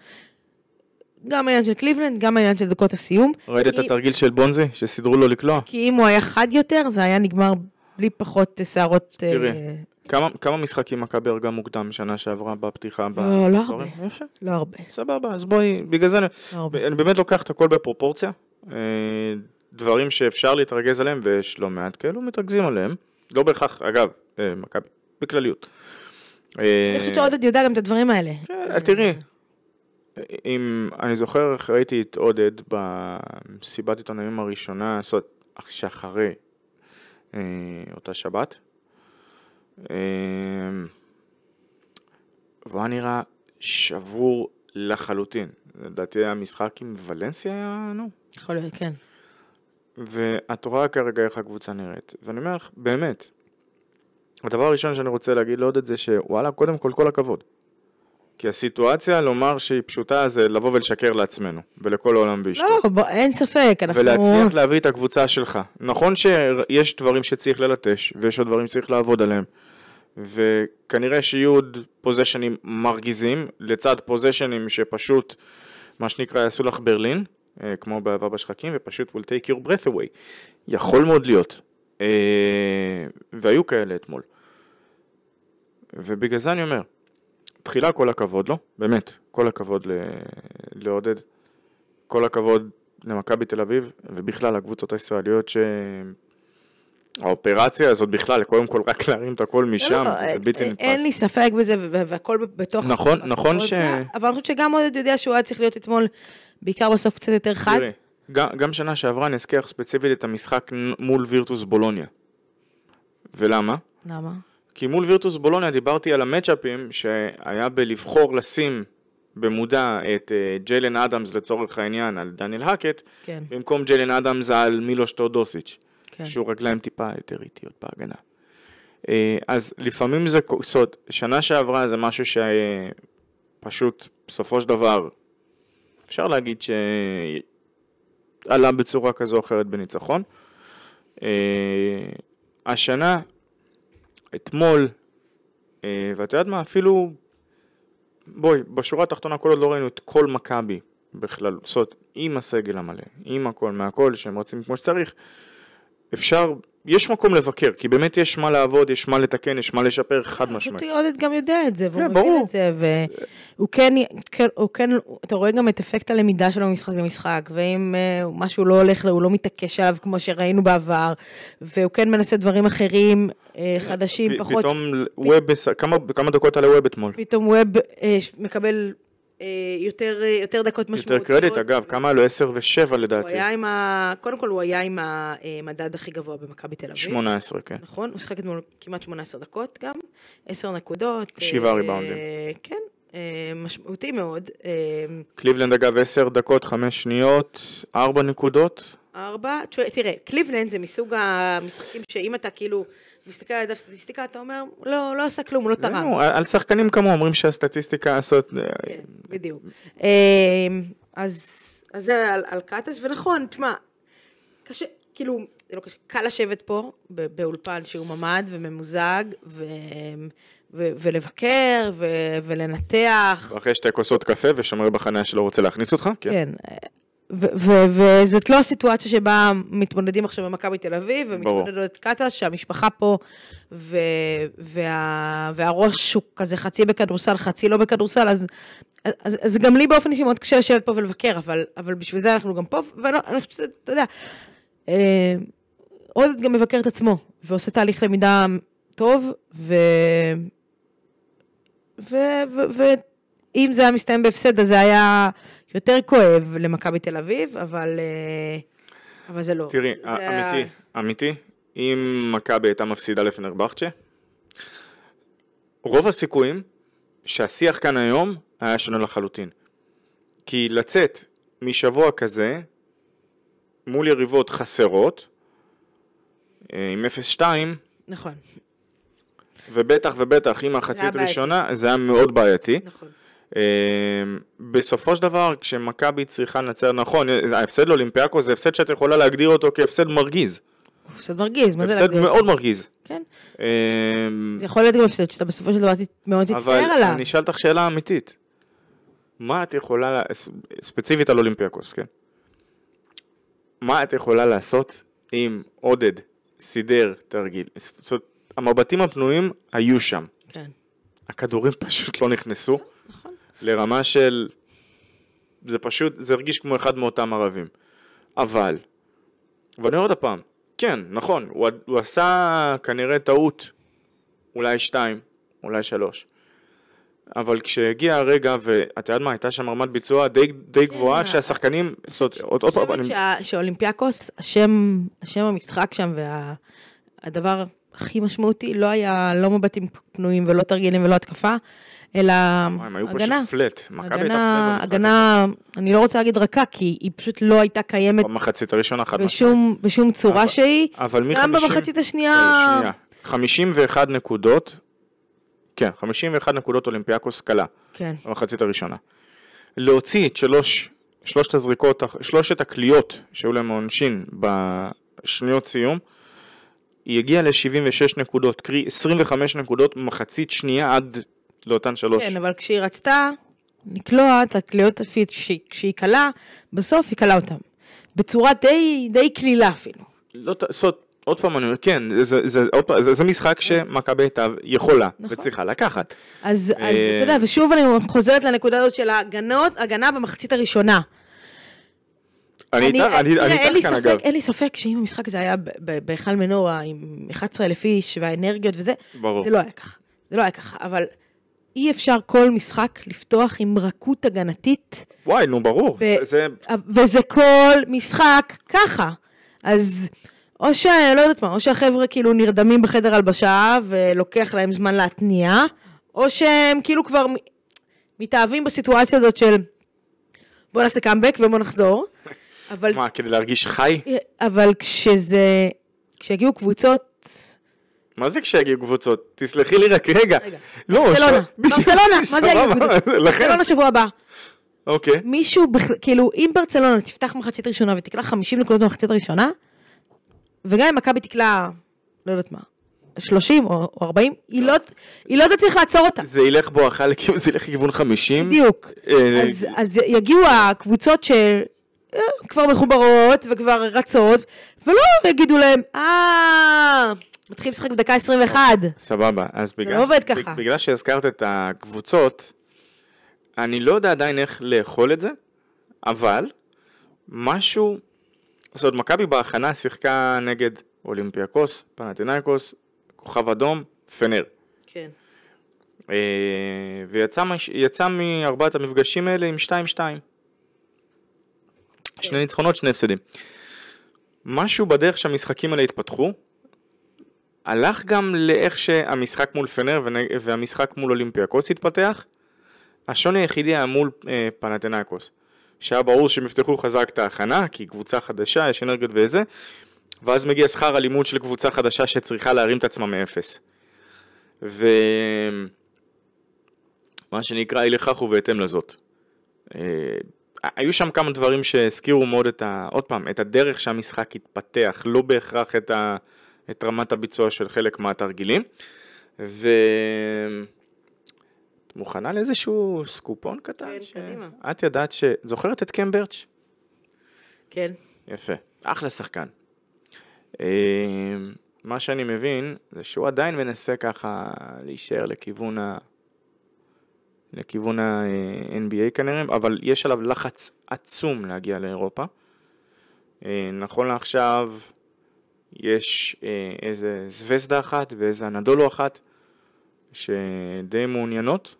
גם העניין של קליבלנד, גם העניין של דקות הסיום. ראית את התרגיל של בונזי, שסידרו לו לקלוע? כי אם הוא היה חד יותר, זה היה נגמר בלי פחות אה, שערות. תראי, כמה, כמה משחקים מכבי הרגה מוקדם שנה שעברה בפתיחה? לא, בפתיחה? לא הרבה. יפה. לא הרבה. סבבה, אז בואי, בגלל זה לא אני, אני באמת לוקח את הכל בפרופורציה. אה, דברים שאפשר להתרגז עליהם, ויש לא מעט כאלו, מתרגזים עליהם. לא בהכרח, אגב, אה, מכבי, בכלליות. אה, אני חושבת שעודד יודע גם את הדברים האלה. כן, תראי, אם אני זוכר, איך ראיתי את עודד במסיבת עיתונאים הראשונה, זאת אומרת, שאחרי אותה שבת, אמ, והוא היה נראה שבור לחלוטין. לדעתי המשחק עם ולנסיה היה, נו. יכול להיות, כן. ואת רואה כרגע איך הקבוצה נראית. ואני אומר לך, באמת, הדבר הראשון שאני רוצה להגיד לעודד זה שוואלה, קודם כל כל הכבוד. כי הסיטואציה, לומר שהיא פשוטה, זה לבוא ולשקר לעצמנו, ולכל העולם ואשתו. לא, לא בוא, אין ספק, אנחנו... ולהצליח להביא את הקבוצה שלך. נכון שיש דברים שצריך ללטש, ויש עוד דברים שצריך לעבוד עליהם. וכנראה שיהיו עוד פוזיישנים מרגיזים, לצד פוזיישנים שפשוט, מה שנקרא, יעשו לך ברלין, אה, כמו בעבר בשחקים, ופשוט will take your breath away. יכול מאוד להיות. אה, והיו כאלה אתמול. ובגלל זה אני אומר, תחילה כל הכבוד לו, לא? באמת, כל הכבוד ל... לעודד, כל הכבוד למכבי תל אביב, ובכלל הקבוצות הישראליות שהן האופרציה הזאת בכלל, קודם כל רק להרים את הכל לא, לא, משם, לא, זה בלתי נתפס. אין לי ספק בזה, והכל בתוך... נכון, נכון ש... זה, אבל אני חושבת שגם עודד יודע שהוא היה צריך להיות אתמול, בעיקר בסוף קצת יותר חד. תראי, גם גם שנה שעברה אני אזכיר ספציפית את המשחק מול וירטוס בולוניה. ולמה? למה? כי מול וירטוס בולוניה דיברתי על המצ'אפים שהיה בלבחור לשים במודע את uh, אה, ג'לן אדמס לצורך העניין על דניאל האקט, כן. במקום ג'לן אדמס על מילוש טודוסיץ'. כן. שהוא רגליים טיפה יותר איטיות בהגנה. אה, אז לפעמים זה, זאת אומרת, שנה שעברה זה משהו שפשוט, בסופו של דבר, אפשר להגיד שעלה בצורה כזו או אחרת בניצחון. אה, השנה, אתמול, אה, ואת יודעת מה, אפילו, בואי, בשורה התחתונה כל עוד לא ראינו את כל מכבי בכלל, זאת אומרת, עם הסגל המלא, עם הכל, מהכל, שהם רצים כמו שצריך. אפשר, יש מקום לבקר, כי באמת יש מה לעבוד, יש מה לתקן, יש מה לשפר, חד משמעית. פשוט עודד גם יודע את זה, והוא כן, מבין את זה, והוא כן, כן, הוא כן, אתה רואה גם את אפקט הלמידה שלו ממשחק למשחק, ואם אה, משהו לא הולך, לו, הוא לא מתעקש עליו כמו שראינו בעבר, והוא כן מנסה דברים אחרים, אה, אה, חדשים, פחות... פתאום ווב, כמה דקות על הווב אתמול? פתאום ווב מקבל אה, יותר, אה, יותר דקות משמעותיות. יותר קרדיט, אגב, כמה לו? 10 ו-7 לדעתי. הוא היה עם ה... קודם כל הוא היה עם המדד אה, הכי גבוה במכבי תל אביב. 18, כן. נכון, הוא שיחק אתמול כמעט 18 דקות גם, 10 נקודות. 7 ריבאונדים. כן, משמעותי מאוד. קליבלנד אגב 10 דקות, 5 שניות, 4 נקודות. 4, תראה, קליבלנד זה מסוג המשחקים שאם אתה כאילו... מסתכל על הדף סטטיסטיקה, אתה אומר, לא, לא עשה כלום, הוא לא, לא תרם. לא, על שחקנים כמוהו אומרים שהסטטיסטיקה עשות... אה, כן, אה, בדיוק. אה, אמ, אז זה על קטש, ונכון, תשמע, קשה, כאילו, זה לא קשה, קל לשבת פה באולפן שהוא ממ"ד וממוזג, ו... ו- ולבקר ו- ולנתח. ואחרי שתי כוסות קפה ושומר בחניה שלא רוצה להכניס אותך, כן. כן, וזאת לא הסיטואציה שבה מתמודדים עכשיו במכבי תל אביב, ומתמודדות קטש, שהמשפחה פה, וה- והראש הוא כזה חצי בכדורסל, חצי לא בכדורסל, אז, אז, אז, גם לי באופן אישי מאוד קשה לשבת פה ולבקר, אבל, אבל בשביל זה אנחנו גם פה, ואני חושבת שזה, אתה יודע, אה, עודד גם מבקר את עצמו, ועושה תהליך למידה טוב, ו... ו... ו... ו... אם זה היה מסתיים בהפסד, אז זה היה... יותר כואב למכבי תל אביב, אבל, אה, אבל זה לא. תראי, זה אמיתי, ה... אמיתי, אם מכבי הייתה מפסידה לפנרבחצ'ה, רוב הסיכויים שהשיח כאן היום היה שונה לחלוטין. כי לצאת משבוע כזה, מול יריבות חסרות, אה, עם 0-2, נכון. ובטח ובטח עם החצית הראשונה, זה היה מאוד בעייתי. נכון. אמ, בסופו של דבר, כשמכבי צריכה לנצח, נכון, ההפסד לאולימפיאקו זה הפסד שאת יכולה להגדיר אותו כהפסד מרגיז. הפסד מרגיז, מה זה להגדיר? הפסד מאוד מרגיז. כן. אמ, זה יכול להיות גם הפסד שאתה בסופו של דבר מאוד תצטער עליו. אבל אני אשאל אותך שאלה אמיתית. מה את יכולה, ספציפית על אולימפיאקוס, כן? מה את יכולה לעשות אם עודד סידר תרגיל? זאת אומרת, המבטים הפנויים היו שם. כן. הכדורים פשוט לא נכנסו. לרמה של... זה פשוט, זה הרגיש כמו אחד מאותם ערבים. אבל, ואני אומר עוד הפעם, כן, נכון, הוא, הוא עשה כנראה טעות, אולי שתיים, אולי שלוש. אבל כשהגיע הרגע, ואת יודעת מה, הייתה שם רמת ביצוע די, די כן, גבוהה, שהשחקנים... עוד פעם, אני שאולימפיאקוס, השם, השם המשחק שם והדבר... וה... הכי משמעותי לא היה לא מבטים פנויים ולא תרגילים ולא התקפה, אלא הגנה. הם היו פשוט פלט, מכבי הגנה, אני לא רוצה להגיד רכה, כי היא פשוט לא הייתה קיימת. במחצית הראשונה חד משמעית. בשום צורה שהיא. אבל מ-50... גם במחצית השנייה... 51 אה, נקודות, כן, 51 נקודות אולימפיאקוס קלה. כן. במחצית הראשונה. להוציא את שלוש, שלושת הזריקות, שלושת הקליות שהיו להם עונשין בשניות סיום, היא הגיעה ל-76 נקודות, קרי 25 נקודות מחצית שנייה עד לאותן שלוש. כן, אבל כשהיא רצתה לקלוע את הקליעות הפיד כשהיא קלה, בסוף היא קלה אותן. בצורה די, די קלילה אפילו. לא, זאת, עוד פעם אני אומר, כן, זה, זה, פעם, זה, זה משחק שמכבי הייתה יכולה נכון. וצריכה לקחת. אז, אז אה, אתה יודע, ושוב אני חוזרת לנקודה הזאת של ההגנות, הגנה במחצית הראשונה. אני איתך, אני איתך כאן אגב. אין לי ספק שאם המשחק הזה היה בהיכל מנורה עם 11,000 איש והאנרגיות וזה, ברור. זה לא היה ככה. זה לא היה ככה, אבל אי אפשר כל משחק לפתוח עם רכות הגנתית. וואי, נו, ברור. ו- זה... וזה כל משחק ככה. אז או ש... לא יודעת מה, או שהחבר'ה כאילו נרדמים בחדר הלבשה ולוקח להם זמן להתניע, או שהם כאילו כבר מתאהבים בסיטואציה הזאת של בוא נעשה קאמבק ובוא נחזור. אבל... מה, כדי להרגיש חי? אבל כשזה... כשיגיעו קבוצות... מה זה כשיגיעו קבוצות? תסלחי לי רק רגע. רגע. לא, ברצלונה, ש... ברצלונה, מה זה יגיעו קבוצות? ברצלונה שבוע הבא. אוקיי. Okay. מישהו, בכ... כאילו, אם ברצלונה תפתח מחצית ראשונה ותקלע 50 נקודות במחצית הראשונה, וגם אם מכבי תקלע, לא יודעת מה, 30 או 40, היא לא, היא לא תצליח לעצור אותה. זה ילך בואכה, זה ילך לכיוון 50. בדיוק. אה, אז, אז יגיעו הקבוצות של... כבר מחוברות וכבר רצות, ולא יגידו להם, אה... מתחילים לשחק בדקה 21. סבבה, אז בגלל... זה לא עובד ככה. בגלל שהזכרת את הקבוצות, אני לא יודע עדיין איך לאכול את זה, אבל משהו... זאת אומרת, מכבי בהכנה שיחקה נגד אולימפיאקוס, פנטינאיקוס, כוכב אדום, פנר. כן. אה, ויצא מש... מארבעת המפגשים האלה עם 2-2. שני ניצחונות, שני הפסדים. משהו בדרך שהמשחקים האלה התפתחו, הלך גם לאיך שהמשחק מול פנר והמשחק מול אולימפיאקוס התפתח. השוני היחידי היה מול אה, פנתנקוס, שהיה ברור שהם יפתחו חזק את ההכנה, כי קבוצה חדשה, יש אנרגיות וזה, ואז מגיע שכר הלימוד של קבוצה חדשה שצריכה להרים את עצמה מאפס. ומה שנקרא, אי לכך ובהתאם לזאת. אה, היו שם כמה דברים שהזכירו מאוד את ה... עוד פעם, את הדרך שהמשחק התפתח, לא בהכרח את, ה, את רמת הביצוע של חלק מהתרגילים. ו... את מוכנה לאיזשהו סקופון קטן? כן, ש... קדימה. את ידעת ש... זוכרת את קמברץ'? כן. יפה. אחלה שחקן. אה, מה שאני מבין, זה שהוא עדיין מנסה ככה להישאר לכיוון ה... לכיוון ה-NBA כנראה, אבל יש עליו לחץ עצום להגיע לאירופה. אה, נכון לעכשיו יש אה, איזה זווסדה אחת ואיזה אנדולו אחת שדי מעוניינות,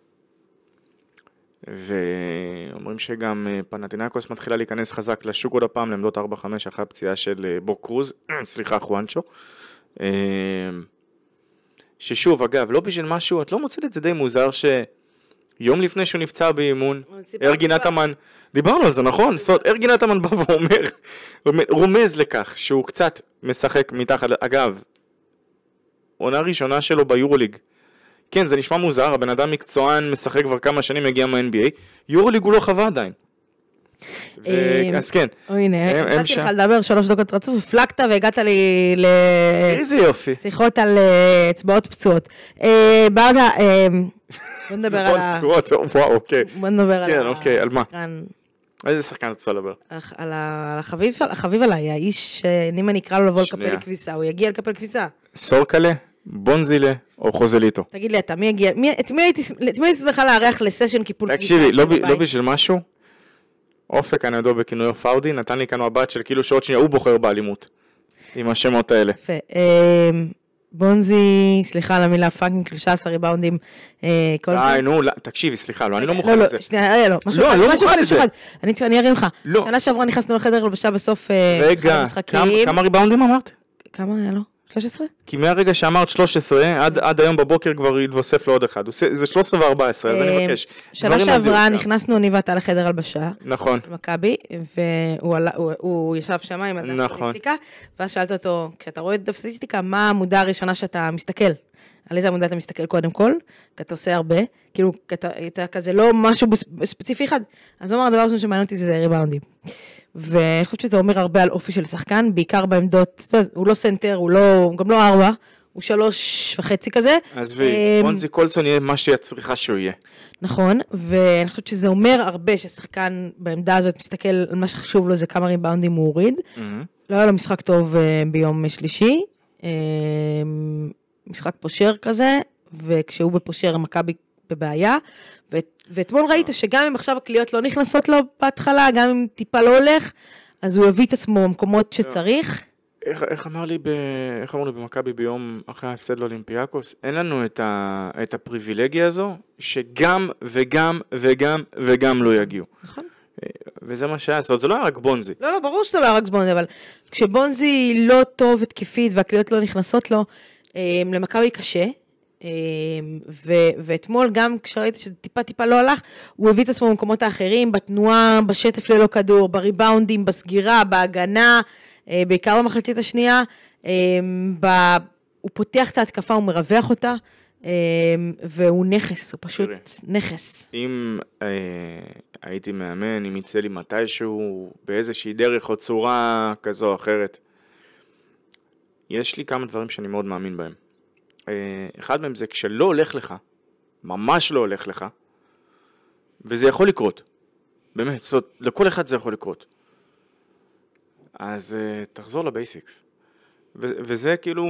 ואומרים שגם אה, פנטינקוס מתחילה להיכנס חזק לשוק עוד הפעם לעמדות 4-5 אחרי הפציעה של בוק קרוז, סליחה חואנצ'ו. ששוב, אגב, לא בשביל משהו, את לא מוצאת את זה די מוזר ש... יום לפני שהוא נפצע באימון, ארגי נתמן, דיברנו על זה נכון, כן. סוד, ארגי נתמן בא ואומר, רומז לכך שהוא קצת משחק מתחת, אגב, עונה ראשונה שלו ביורוליג, כן זה נשמע מוזר, הבן אדם מקצוען, משחק כבר כמה שנים, מגיע מה-NBA, יורוליג הוא לא חווה עדיין, אמ, אז כן. אוי, הנה, נתתי לך לדבר שלוש דקות רצוף, הפלגת והגעת לי ל... איזה יופי. שיחות על אה, אצבעות פצועות. ברדה, אה, אה, בוא נדבר על אצבעות פצועות, וואו, אוקיי. בוא נדבר על כן, אוקיי, על מה? איזה שחקן את רוצה לדבר? על החביב עליי, האיש שנימה נקרא לו לבוא לקפל כביסה, הוא יגיע לקפל כביסה. סורקלה? בונזילה או חוזליטו. תגיד לי, אתה מי יגיע, את מי הייתי שמחה לארח לסשן קיפול כביסה? תקשיבי, לא, לא בשביל משהו, אופק הנדו בכינויו פאודי, נתן לי כאן מבט של כאילו שעוד שנייה הוא בוחר באלימות. עם השמות האלה. יפה. אה, בונזי, סליחה על המילה פאקינג, 13 ריבאונדים, אה, כל זה. די, נו, לא, תקשיבי, סליחה, לא, אני לא, לא מוכן לא, לזה. שנייה, לא, שנייה, לא, משהו אחד, משהו אחד, משהו אחד. אני ארים לך. לא. שנה שעברה נכנסנו לחדר הלבשה בסוף אה, המשחקים. רגע, כמה ריבאונדים אמרת? כמה היה לו? 13? כי מהרגע שאמרת 13, עד, עד היום בבוקר כבר התווסף לו עוד אחד. זה 13 ו-14, אז אני אה, מבקש. שנה שעברה נכנסנו אני ואתה לחדר הלבשה. נכון. מכבי, והוא עלה, הוא, הוא ישב שם עם הדף נכון. הסטטיסטיקה, ואז שאלת אותו, כשאתה רואה את דף הסטטיסטיקה, מה העמודה הראשונה שאתה מסתכל? על איזה עמודה אתה מסתכל קודם כל, כי אתה עושה הרבה, כאילו, אתה כזה לא משהו ספציפי אחד. אז הוא אמר, הדבר הראשון שמעניין אותי זה ריבאונדים. ואני חושבת שזה אומר הרבה על אופי של שחקן, בעיקר בעמדות, הוא לא סנטר, הוא לא, גם לא ארבע, הוא שלוש וחצי כזה. עזבי, אמ, רונזי קולסון יהיה מה שאת צריכה שהוא יהיה. נכון, ואני חושבת שזה אומר הרבה ששחקן בעמדה הזאת מסתכל על מה שחשוב לו זה כמה ריבאונדים הוא הוריד. Mm-hmm. לא היה לו משחק טוב אה, ביום שלישי, אמ, משחק פושר כזה, וכשהוא בפושר מכבי בבעיה. ו- ואתמול ראית שגם אם עכשיו הקליעות לא נכנסות לו בהתחלה, גם אם טיפה לא הולך, אז הוא יביא את עצמו במקומות שצריך. איך, איך אמר לי, ב, איך לי במכבי ביום אחרי ההפסד לאולימפיאקוס? אין לנו את, ה, את הפריבילגיה הזו, שגם וגם וגם וגם לא יגיעו. נכון. אה, וזה מה שהיה, זאת אומרת, זה לא היה רק בונזי. לא, לא, ברור שזה לא היה רק בונזי, אבל כשבונזי לא טוב התקפית והקליעות לא נכנסות לו, אה, למכבי קשה, אמ, ו- ואתמול גם כשראיתי שזה טיפה טיפה לא הלך, הוא הביא את עצמו במקומות האחרים, בתנועה, בשטף ללא כדור, בריבאונדים, בסגירה, בהגנה, אה, בעיקר במחלקת השנייה. אמ, ב- הוא פותח את ההתקפה, הוא מרווח אותה, אמ, והוא נכס, הוא פשוט תראי, נכס. אם אה, הייתי מאמן, אם יצא לי מתישהו, באיזושהי דרך או צורה כזו או אחרת, יש לי כמה דברים שאני מאוד מאמין בהם. אה, אחד מהם זה כשלא הולך לך, ממש לא הולך לך, וזה יכול לקרות. באמת, זאת אומרת, לכל אחד זה יכול לקרות. אז אה, תחזור לבייסיקס. ו- וזה כאילו,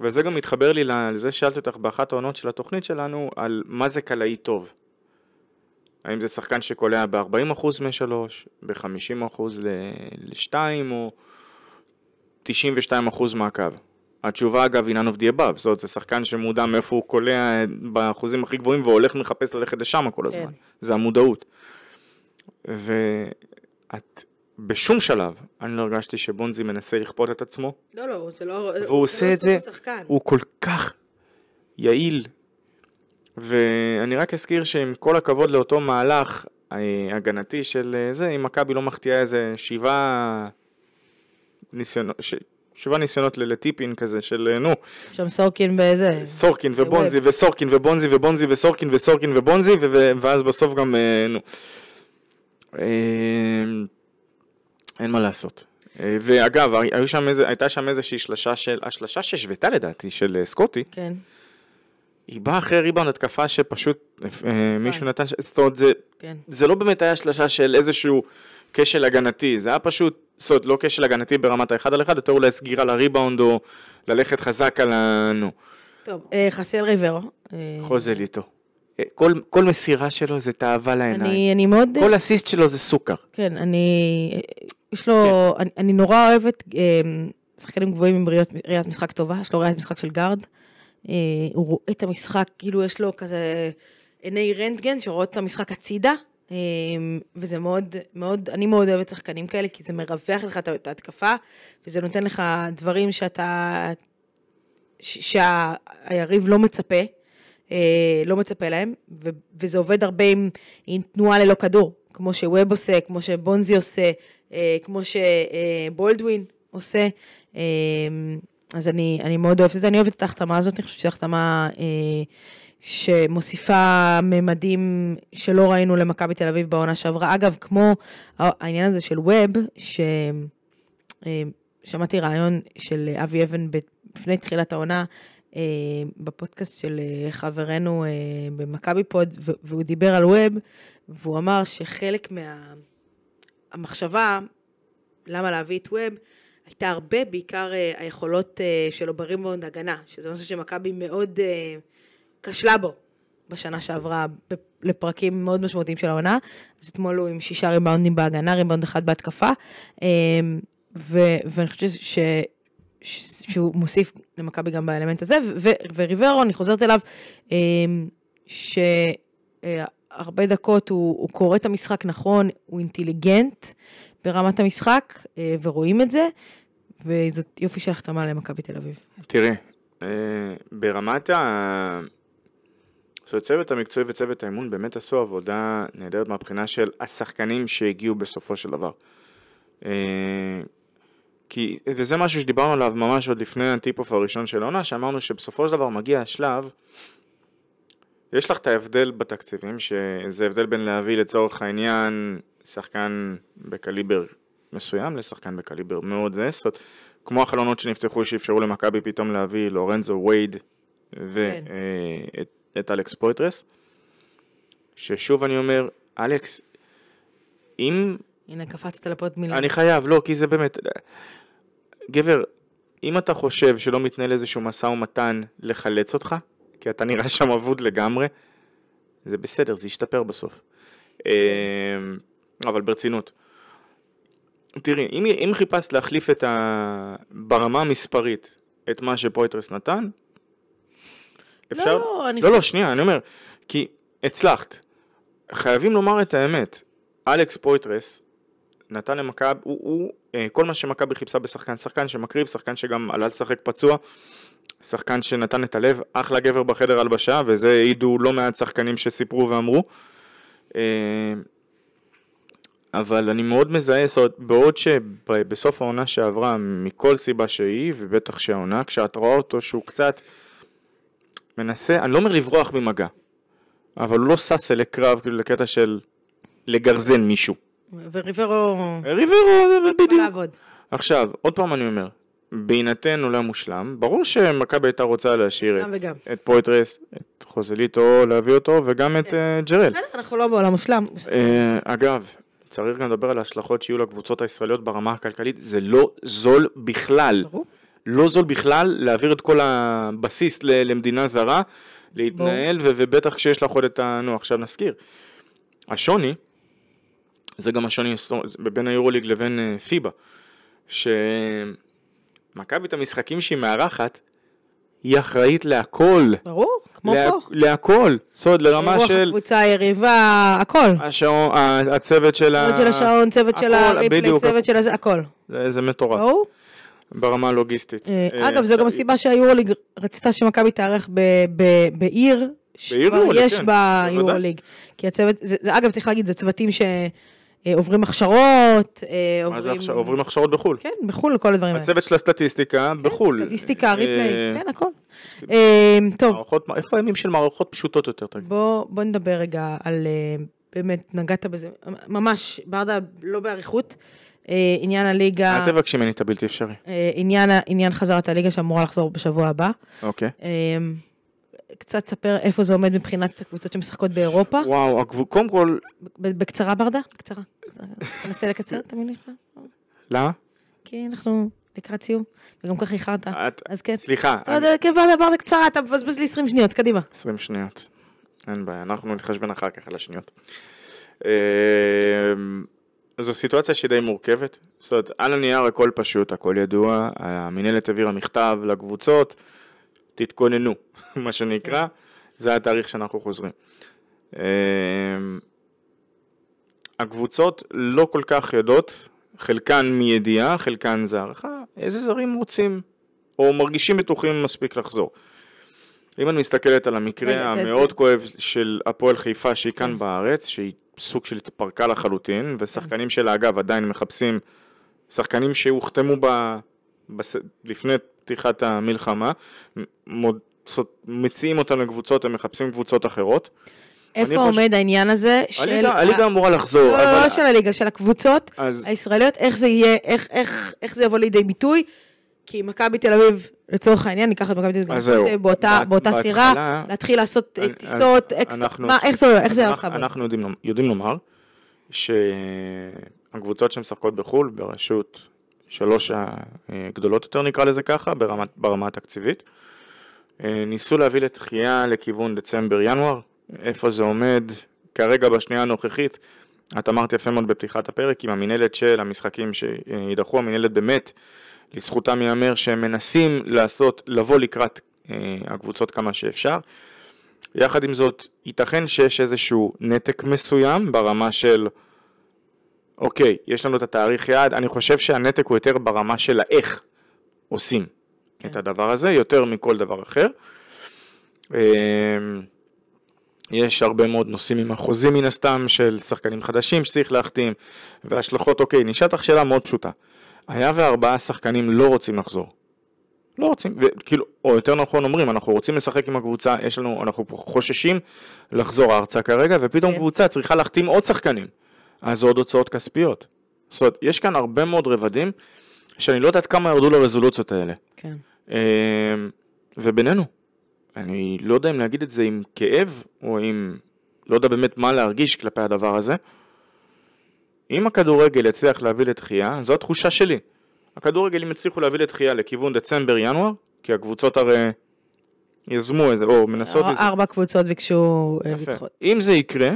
וזה גם מתחבר לי לזה ששאלתי אותך באחת העונות של התוכנית שלנו, על מה זה קלעי טוב. האם זה שחקן שקולע ב-40% מ-3, ב-50% ל-2, או 92% מהקו. התשובה אגב היא none of the above, זאת אומרת זה שחקן שמודע מאיפה הוא קולע אה, באחוזים הכי גבוהים והולך מחפש ללכת לשם כל הזמן, כן. זה המודעות. ואת בשום שלב אני לא הרגשתי שבונזי מנסה לכפות את עצמו. לא, לא, זה לא... והוא זה עושה לא את זה, שחקן. הוא כל כך יעיל. ואני רק אזכיר שעם כל הכבוד לאותו מהלך אה, הגנתי של אה, זה, אם מכבי לא מחטיאה איזה שבעה ניסיונות, ש... שבעה ניסיונות לטיפין כזה של אה, נו. שם סורקין באיזה? סורקין ובונזי וסורקין ובונזי ובונזי וסורקין וסורקין ובונזי ואז בסוף גם אה, נו. אמ, אין מה לעשות. אה, ואגב, הייתה שם איזושהי שלשה של, השלשה ששוותה לדעתי של סקוטי. כן. היא באה אחרי ריבאונד התקפה שפשוט מישהו נתן, זאת אומרת כן. זה לא באמת היה שלשה של איזשהו... כשל הגנתי, זה היה פשוט סוד, לא כשל הגנתי ברמת האחד על אחד, יותר אולי סגירה לריבאונד או ללכת חזק על ה... נו. טוב, אה, חסיאל ריברו. אה, חוזל איתו. אה, כל, כל מסירה שלו זה תאווה לעיניים. אני, אני מאוד... כל אסיסט שלו זה סוכר. כן, אני... יש לו... כן. אני, אני נורא אוהבת אמ, שחקנים גבוהים עם ראיית, ראיית משחק טובה, יש לו ראיית משחק של גארד. הוא רואה את המשחק, כאילו יש לו כזה עיני רנטגן שרואות את המשחק הצידה, אמ, וזה מאוד, מאוד, אני מאוד אוהבת שחקנים כאלה, כי זה מרווח לך את ההתקפה, וזה נותן לך דברים שאתה, שהיריב לא מצפה, אה, לא מצפה להם, וזה עובד הרבה עם, עם תנועה ללא כדור, כמו שווב עושה, כמו שבונזי עושה, אה, כמו שבולדווין עושה. אמ, אז אני, אני מאוד אוהבת את זה, אני אוהבת את ההחתמה הזאת, אני חושבת שההחתמה... אה, שמוסיפה ממדים שלא ראינו למכבי תל אביב בעונה שעברה. אגב, כמו העניין הזה של ווב, ששמעתי אה, רעיון של אבי אבן לפני תחילת העונה, אה, בפודקאסט של אה, חברנו במכבי פוד, והוא דיבר על ווב, והוא אמר שחלק מהמחשבה, למה להביא את ווב, הייתה הרבה בעיקר היכולות שלו בריבונד הגנה, שזה משהו שמכבי מאוד... Uh, כשלה בו בשנה שעברה לפרקים מאוד משמעותיים של העונה. אז אתמול הוא עם שישה ריבאונדים בהגנה, ריבאונד אחד בהתקפה, אמ, ו- ואני חושבת ש... ש- שהוא מוסיף למכבי גם באלמנט הזה, ו- וריברו, אני חוזרת אליו, אמ, שהרבה אה, דקות הוא, הוא קורא את המשחק נכון, הוא אינטליגנט ברמת המשחק, אה, ורואים את זה, וזאת יופי של החתמה למכבי תל אביב. תראה, אה, ברמת ה... אז הצוות המקצועי וצוות האימון באמת עשו עבודה נהדרת מהבחינה של השחקנים שהגיעו בסופו של דבר. אה, כי, וזה משהו שדיברנו עליו ממש עוד לפני הטיפ-אוף הראשון של העונה, שאמרנו שבסופו של דבר מגיע השלב, יש לך את ההבדל בתקציבים, שזה הבדל בין להביא לצורך העניין שחקן בקליבר מסוים לשחקן בקליבר מאוד נסות, כמו החלונות שנפתחו שאפשרו למכבי פתאום להביא לורנזו וייד ואת כן. אה, את אלכס פויטרס, ששוב אני אומר, אלכס, אם... הנה, קפצת לפה את מילה. אני חייב, לא, כי זה באמת... גבר, אם אתה חושב שלא מתנהל איזשהו משא ומתן לחלץ אותך, כי אתה נראה שם אבוד לגמרי, זה בסדר, זה ישתפר בסוף. אוקיי. אמ, אבל ברצינות. תראי, אם, אם חיפשת להחליף את ה... ברמה המספרית את מה שפויטרס נתן, לא, אפשר... לא, לא, אני... לא, לא, שנייה, אני אומר, כי הצלחת. חייבים לומר את האמת. אלכס פויטרס נתן למכבי, הוא, הוא אה, כל מה שמכבי חיפשה בשחקן, שחקן שמקריב, שחקן שגם עלה לשחק פצוע, שחקן שנתן את הלב, אחלה גבר בחדר הלבשה, וזה העידו לא מעט שחקנים שסיפרו ואמרו. אה, אבל אני מאוד מזהה, זאת בעוד שבסוף העונה שעברה, מכל סיבה שהיא, ובטח שהעונה, כשאת רואה אותו שהוא קצת... מנסה, אני לא אומר לברוח ממגע, אבל הוא לא שש אלי קרב, כאילו לקטע של לגרזן מישהו. וריברו... ריברו, בדיוק. עכשיו, עוד פעם אני אומר, בהינתן עולם מושלם, ברור שמכבי הייתה רוצה להשאיר את, את פויטרס, את חוזליטו, להביא אותו, וגם את uh, ג'רל. בסדר, אנחנו לא בעולם מושלם. אה, אגב, צריך גם לדבר על ההשלכות שיהיו לקבוצות הישראליות ברמה הכלכלית, זה לא זול בכלל. ברור. לא זול בכלל להעביר את כל הבסיס למדינה זרה, להתנהל, ו- ובטח כשיש לך עוד את ה... נו, עכשיו נזכיר. השוני, זה גם השוני בין היורוליג לבין אה, פיבה, שמכבי את המשחקים שהיא מארחת, היא אחראית להכל. ברור, כמו לה, פה. להכל. סוד לרמה רוח של... רוח הקבוצה, היריבה, הכל. השעון, הצוות של ה... הצוות של השעון, צוות הכל, של הריפלי, צוות של הזה, הכל. זה, זה מטורף. ברור. ברמה הלוגיסטית. אה, אה, אגב, זו גם הסיבה שהיורוליג רצתה שמכבי תארך בעיר, שכבר יש כן, בה יורוליג. כי הצוות, אגב, צריך להגיד, זה צוותים ש... אה, עוברים הכשרות, עוברים... מה זה עכשיו? עוברים הכשרות בחו"ל. כן, בחו"ל, כל הדברים האלה. הצוות של הסטטיסטיקה, כן, בחו"ל. סטטיסטיקה, ריפליי, כן, הכל. כן. טוב. איפה הימים של מערכות פשוטות יותר? תגיד? בוא נדבר רגע על, באמת, נגעת בזה, ממש, ברדה, לא באריכות. אה, עניין הליגה... אל תבקשי ממני את הבלתי אפשרי. אה, עניין, עניין חזרת הליגה שאמורה לחזור בשבוע הבא. אוקיי. אה, קצת ספר איפה זה עומד מבחינת הקבוצות שמשחקות באירופה. וואו, הקב... קודם כל... בקצרה ברדה? בקצרה. ננסה לקצר, תאמין לך. למה? כי אנחנו לקראת סיום, וגם ככה איחרת. את... אז כן. סליחה. לא אני... כן, ברדה, ברדה קצרה, אתה מבזבז לי 20 שניות, קדימה. 20 שניות. אין בעיה, אנחנו נתחשבן אחר כך על השניות. אה, זו סיטואציה שהיא די מורכבת. זאת אומרת, על הנייר הכל פשוט, הכל ידוע, המינהלת העבירה מכתב לקבוצות, תתכוננו, מה שנקרא, זה התאריך שאנחנו חוזרים. אמ, הקבוצות לא כל כך יודעות, חלקן מידיעה, חלקן זה הערכה, איזה זרים רוצים, או מרגישים בטוחים מספיק לחזור. אם אני מסתכלת על המקרה המאוד כואב של הפועל חיפה שהיא כאן כן. בארץ, שהיא סוג של התפרקה לחלוטין, ושחקנים שלה אגב עדיין מחפשים, שחקנים שהוחתמו ב, בס, לפני פתיחת המלחמה, מוד, מציעים אותם לקבוצות, הם מחפשים קבוצות אחרות. איפה עומד חושב... העניין הזה של... הליגה, ה... אמורה לחזור. לא, לא, לא אבל... לא של הליגה, של הקבוצות אז... הישראליות, איך זה יהיה, איך, איך, איך זה יבוא לידי ביטוי. כי מכבי תל אביב, לצורך העניין, ניקח את מכבי תל אביב באותה סירה, להתחיל לעשות אה, טיסות, איך זה היה לך? אנחנו יודעים לומר שהקבוצות שמשחקות בחו"ל, בראשות שלוש הגדולות יותר נקרא לזה ככה, ברמה, ברמה התקציבית, אה, ניסו להביא לתחייה לכיוון דצמבר-ינואר, איפה זה עומד כרגע בשנייה הנוכחית. את אמרת יפה מאוד בפתיחת הפרק עם המינהלת של המשחקים שיידחו, אה, המינהלת באמת לזכותם ייאמר שהם מנסים לעשות, לבוא לקראת אה, הקבוצות כמה שאפשר. יחד עם זאת, ייתכן שיש איזשהו נתק מסוים ברמה של, אוקיי, יש לנו את התאריך יעד, אני חושב שהנתק הוא יותר ברמה של האיך עושים כן. את הדבר הזה, יותר מכל דבר אחר. אה, יש הרבה מאוד נושאים עם החוזים מן הסתם של שחקנים חדשים שצריך להחתים והשלכות, אוקיי, נשאלת לך שאלה מאוד פשוטה. היה וארבעה שחקנים לא רוצים לחזור. לא רוצים, וכאילו, או יותר נכון אומרים, אנחנו רוצים לשחק עם הקבוצה, יש לנו, אנחנו חוששים לחזור ארצה כרגע, ופתאום okay. כן. קבוצה צריכה להחתים עוד שחקנים. אז זה עוד הוצאות כספיות. זאת אומרת, יש כאן הרבה מאוד רבדים, שאני לא יודעת כמה ירדו לרזולוציות האלה. כן. Okay. אה, ובינינו, אני לא יודע אם להגיד את זה עם כאב, או עם, לא יודע באמת מה להרגיש כלפי הדבר הזה. אם הכדורגל יצליח להביא לתחייה, זו התחושה שלי. הכדורגל אם יצליחו להביא לתחייה לכיוון דצמבר-ינואר, כי הקבוצות הרי יזמו איזה, או מנסות... או ארבע קבוצות ביקשו אה, לדחות. אם זה יקרה,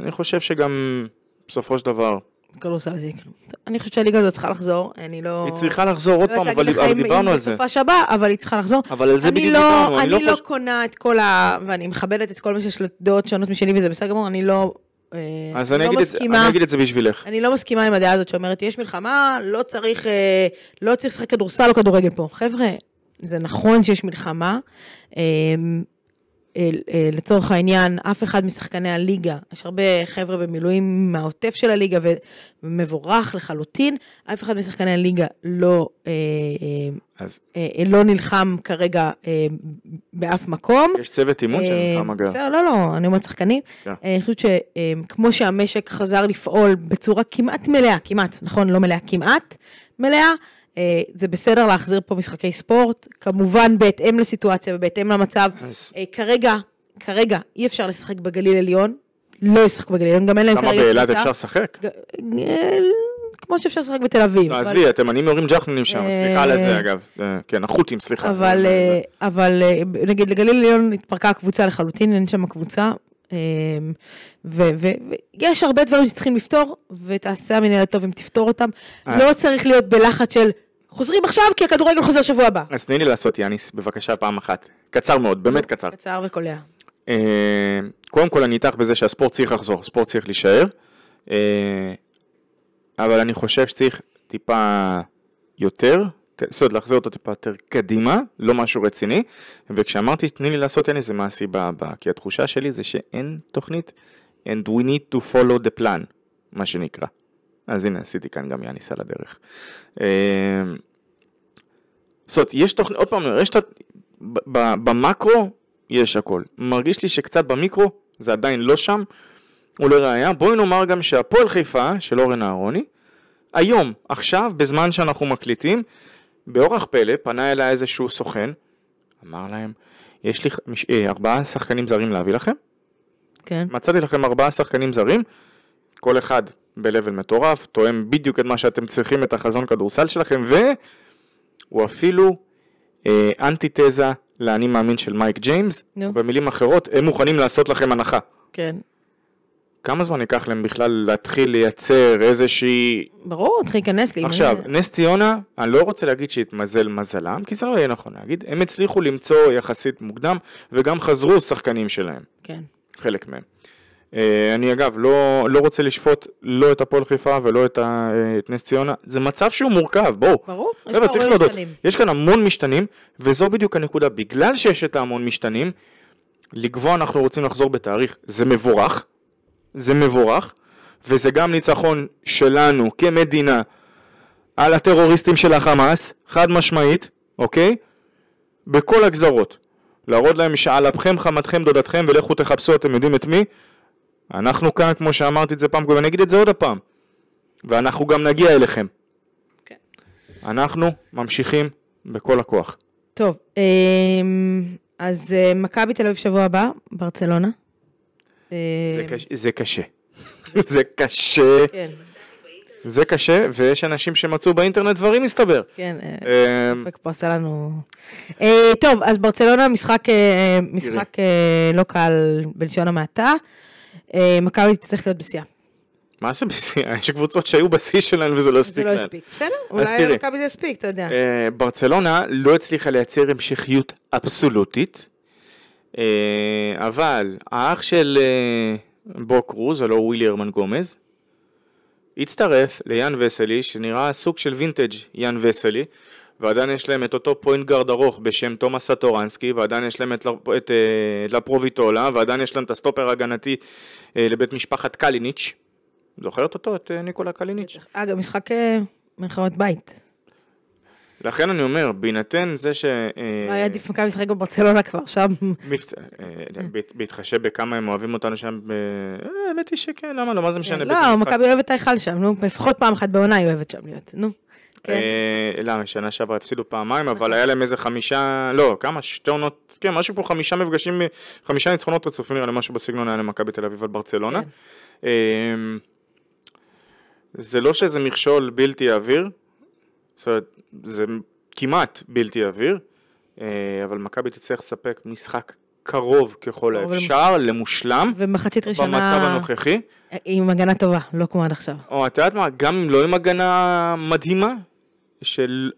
אני חושב שגם בסופו של דבר... כדורסל זה יקרה. אני חושבת שהליגה הזאת צריכה לחזור, אני לא... היא צריכה לחזור עוד לא פעם, אבל דיברנו על זה. בסופה שבה, אבל היא צריכה לחזור. אבל על זה בדיוק לא- דיברנו. אני לא אני לא, לא קונה את כל ה... ואני מכבדת את כל מי שיש לו דעות שונות משלי, וזה בסדר גמור, אני לא אה, אז אני, אני, לא אגיד לא מסכימה, את, אני אגיד את זה בשבילך. אני לא מסכימה עם הדעה הזאת שאומרת, יש מלחמה, לא צריך אה, לא צריך לשחק כדורסל או כדורגל פה. חבר'ה, זה נכון שיש מלחמה, אה, אה, אה, לצורך העניין, אף אחד משחקני הליגה, יש הרבה חבר'ה במילואים מהעוטף של הליגה ומבורך לחלוטין, אף אחד משחקני הליגה לא, אה, אז... לא נלחם כרגע באף מקום. יש צוות אימון שנלחם אגב. בסדר, לא, לא, אני אומרת שחקנים. כן. אני חושבת שכמו שהמשק חזר לפעול בצורה כמעט מלאה, כמעט, נכון, לא מלאה, כמעט מלאה, אה, זה בסדר להחזיר פה משחקי ספורט, כמובן בהתאם לסיטואציה ובהתאם למצב. אז... אה, כרגע, כרגע אי אפשר לשחק בגליל עליון, לא ישחק בגליל עליון, גם אין להם כרגע... קבוצה. למה באילת אפשר לשחק? אה, כמו שאפשר לשחק בתל אביב. לא, עזבי, אתם עניים יורים ג'חנונים שם, סליחה על זה אגב. כן, החות'ים, סליחה. אבל נגיד לגליל עליון התפרקה הקבוצה לחלוטין, אין שם קבוצה. ויש הרבה דברים שצריכים לפתור, ותעשה המנהלת טוב אם תפתור אותם. לא צריך להיות בלחץ של חוזרים עכשיו כי הכדורגל חוזר שבוע הבא. אז תני לי לעשות יאניס, בבקשה פעם אחת. קצר מאוד, באמת קצר. קצר וקולע. אה, קודם כל אני איתך בזה שהספורט צריך לחזור, הספורט צריך להישאר, אה, אבל אני חושב שצריך טיפה יותר, זאת אומרת להחזיר אותו טיפה יותר קדימה, לא משהו רציני, וכשאמרתי תני לי לעשות יאניס, זה מה הסיבה הבאה. כי התחושה שלי זה שאין תוכנית, and we need to follow the plan, מה שנקרא. אז הנה עשיתי כאן גם יאניס על הדרך. אה, זאת אומרת, יש תוכנית, עוד פעם, יש את... במקרו יש הכל. מרגיש לי שקצת במיקרו זה עדיין לא שם, ולראיה, לא בואי נאמר גם שהפועל חיפה של אורן אהרוני, היום, עכשיו, בזמן שאנחנו מקליטים, באורח פלא פנה אליי איזשהו סוכן, אמר להם, יש לי מש... אה, ארבעה שחקנים זרים להביא לכם? כן. מצאתי לכם ארבעה שחקנים זרים, כל אחד ב-level מטורף, תואם בדיוק את מה שאתם צריכים, את החזון כדורסל שלכם, ו... הוא אפילו אה, אנטיתזה לאני מאמין של מייק ג'יימס, נו. במילים אחרות, הם מוכנים לעשות לכם הנחה. כן. כמה זמן ייקח להם בכלל להתחיל לייצר איזושהי... ברור, תתחיל להיכנס לי. עכשיו, זה... נס ציונה, אני לא רוצה להגיד שהתמזל מזלם, כי זה לא יהיה נכון להגיד, הם הצליחו למצוא יחסית מוקדם, וגם חזרו שחקנים שלהם. כן. חלק מהם. אה, אני אגב לא, לא רוצה לשפוט לא את הפועל חיפה ולא את, ה, אה, את נס ציונה, זה מצב שהוא מורכב, בואו. ברור, יש פה הרבה משתנים. יש כאן המון משתנים, וזו בדיוק הנקודה, בגלל שיש את ההמון משתנים, לקבוע אנחנו רוצים לחזור בתאריך, זה מבורך, זה מבורך, וזה גם ניצחון שלנו כמדינה על הטרוריסטים של החמאס, חד משמעית, אוקיי? בכל הגזרות. להראות להם שעל אפכם חמתכם דודתכם ולכו תחפשו אתם יודעים את מי אנחנו כאן, כמו שאמרתי את זה פעם, ואני אגיד את זה עוד הפעם, ואנחנו גם נגיע אליכם. כן. אנחנו ממשיכים בכל הכוח. טוב, אמ, אז אה, מכבי תל אביב שבוע הבא, ברצלונה. זה אמ, קשה. זה קשה. זה קשה. כן. זה קשה, ויש אנשים שמצאו באינטרנט דברים, מסתבר. כן, ספק אה, אמ, פה עשה לנו... אה, טוב, אז ברצלונה משחק לא קל בלשון המעטה. אה, מכבי תצטרך להיות בשיאה. מה זה בשיאה? יש קבוצות שהיו בשיא שלהן וזה לא הספיק לא להן. זה לא הספיק, בסדר? אולי למכבי זה הספיק, אתה יודע. אה, ברצלונה לא הצליחה לייצר המשכיות אבסולוטית, אה, אבל האח של בו קרוז, הלוא הוא וויליארמן גומז, הצטרף ליאן וסלי, שנראה סוג של וינטג' יאן וסלי, ועדיין יש להם את אותו פוינט גארד ארוך בשם תומאס סטורנסקי, ועדיין יש להם את, את, אה, את לפרוביטולה, ועדיין יש להם את הסטופר ההגנתי אה, לבית משפחת קליניץ', זוכרת אותו, את אה, ניקולה קליניץ'? אגב, משחק מלחמת בית. לכן אני אומר, בהינתן זה ש... לא היה עדיף מכבי לשחק בברצלונה כבר שם. בהתחשב בכמה הם אוהבים אותנו שם, האמת היא שכן, למה לא, מה זה משנה? כן, לא, מכבי אוהבת את ההיכל שם, לפחות פעם אחת בעונה היא אוהבת שם להיות, נו. כן. אה, לא, שנה שעברה הפסידו פעמיים, נכון. אבל היה להם איזה חמישה, לא, כמה, שתי עונות, כן, משהו כמו חמישה מפגשים, חמישה ניצחונות רצופים נראה לי, משהו בסגנון היה למכבי תל אביב על ברצלונה. כן. אמ, זה לא שזה מכשול בלתי עביר, זאת אומרת, זה כמעט בלתי עביר, אה, אבל מכבי תצטרך לספק משחק קרוב ככל האפשר ומח... למושלם. ומחצית ראשונה... במצב הנוכחי. עם הגנה טובה, לא כמו עד עכשיו. או, את יודעת מה, גם אם לא עם הגנה מדהימה, של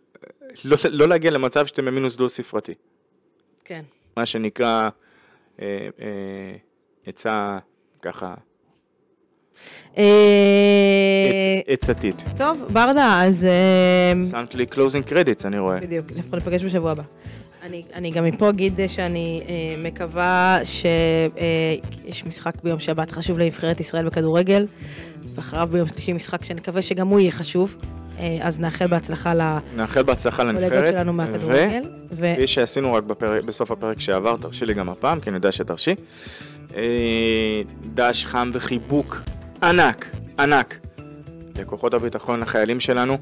לא, לא להגיע למצב שאתם במינוס דו ספרתי. כן. מה שנקרא עצה אה, אה, ככה אה, עצתית. אה... טוב, ברדה, אז... שמת לי קלוזינג קרדיטס, אני רואה. בדיוק, אנחנו ניפגש בשבוע הבא. אני, אני גם מפה אגיד שאני אה, מקווה שיש אה, משחק ביום שבת חשוב לנבחרת ישראל בכדורגל, ואחריו ביום שלישי משחק שנקווה שגם הוא יהיה חשוב. אה, אז נאחל בהצלחה ל... נאחל בהצלחה לנבחרת. שלנו מהכדורגל. ו... כפי שעשינו רק בפרק, בסוף הפרק שעבר, תרשי לי גם הפעם, כי אני יודע שתרשי. אה, דש חם וחיבוק ענק, ענק, לכוחות הביטחון, לחיילים שלנו,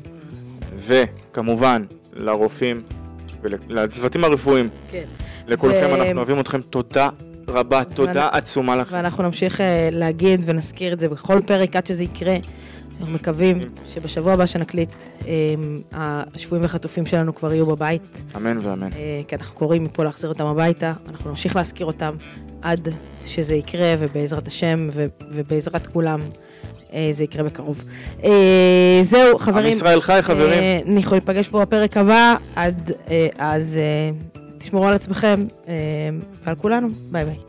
וכמובן לרופאים ולצוותים הרפואיים. כן. לכולכם, ו... אנחנו אוהבים אתכם, תודה רבה, תודה ואנ... עצומה לכם. ואנחנו נמשיך אה, להגיד ונזכיר את זה בכל פרק עד שזה יקרה. אנחנו מקווים mm. שבשבוע הבא שנקליט, אה, השבויים והחטופים שלנו כבר יהיו בבית. אמן ואמן. אה, כי אנחנו קוראים מפה להחזיר אותם הביתה, אנחנו נמשיך להזכיר אותם עד שזה יקרה, ובעזרת השם ובעזרת כולם. אה, זה יקרה בקרוב. אה, זהו, חברים. עם ישראל חי, חברים. אה, אנחנו ניפגש פה בפרק הבא, עד אז תשמרו על עצמכם ועל כולנו. ביי ביי.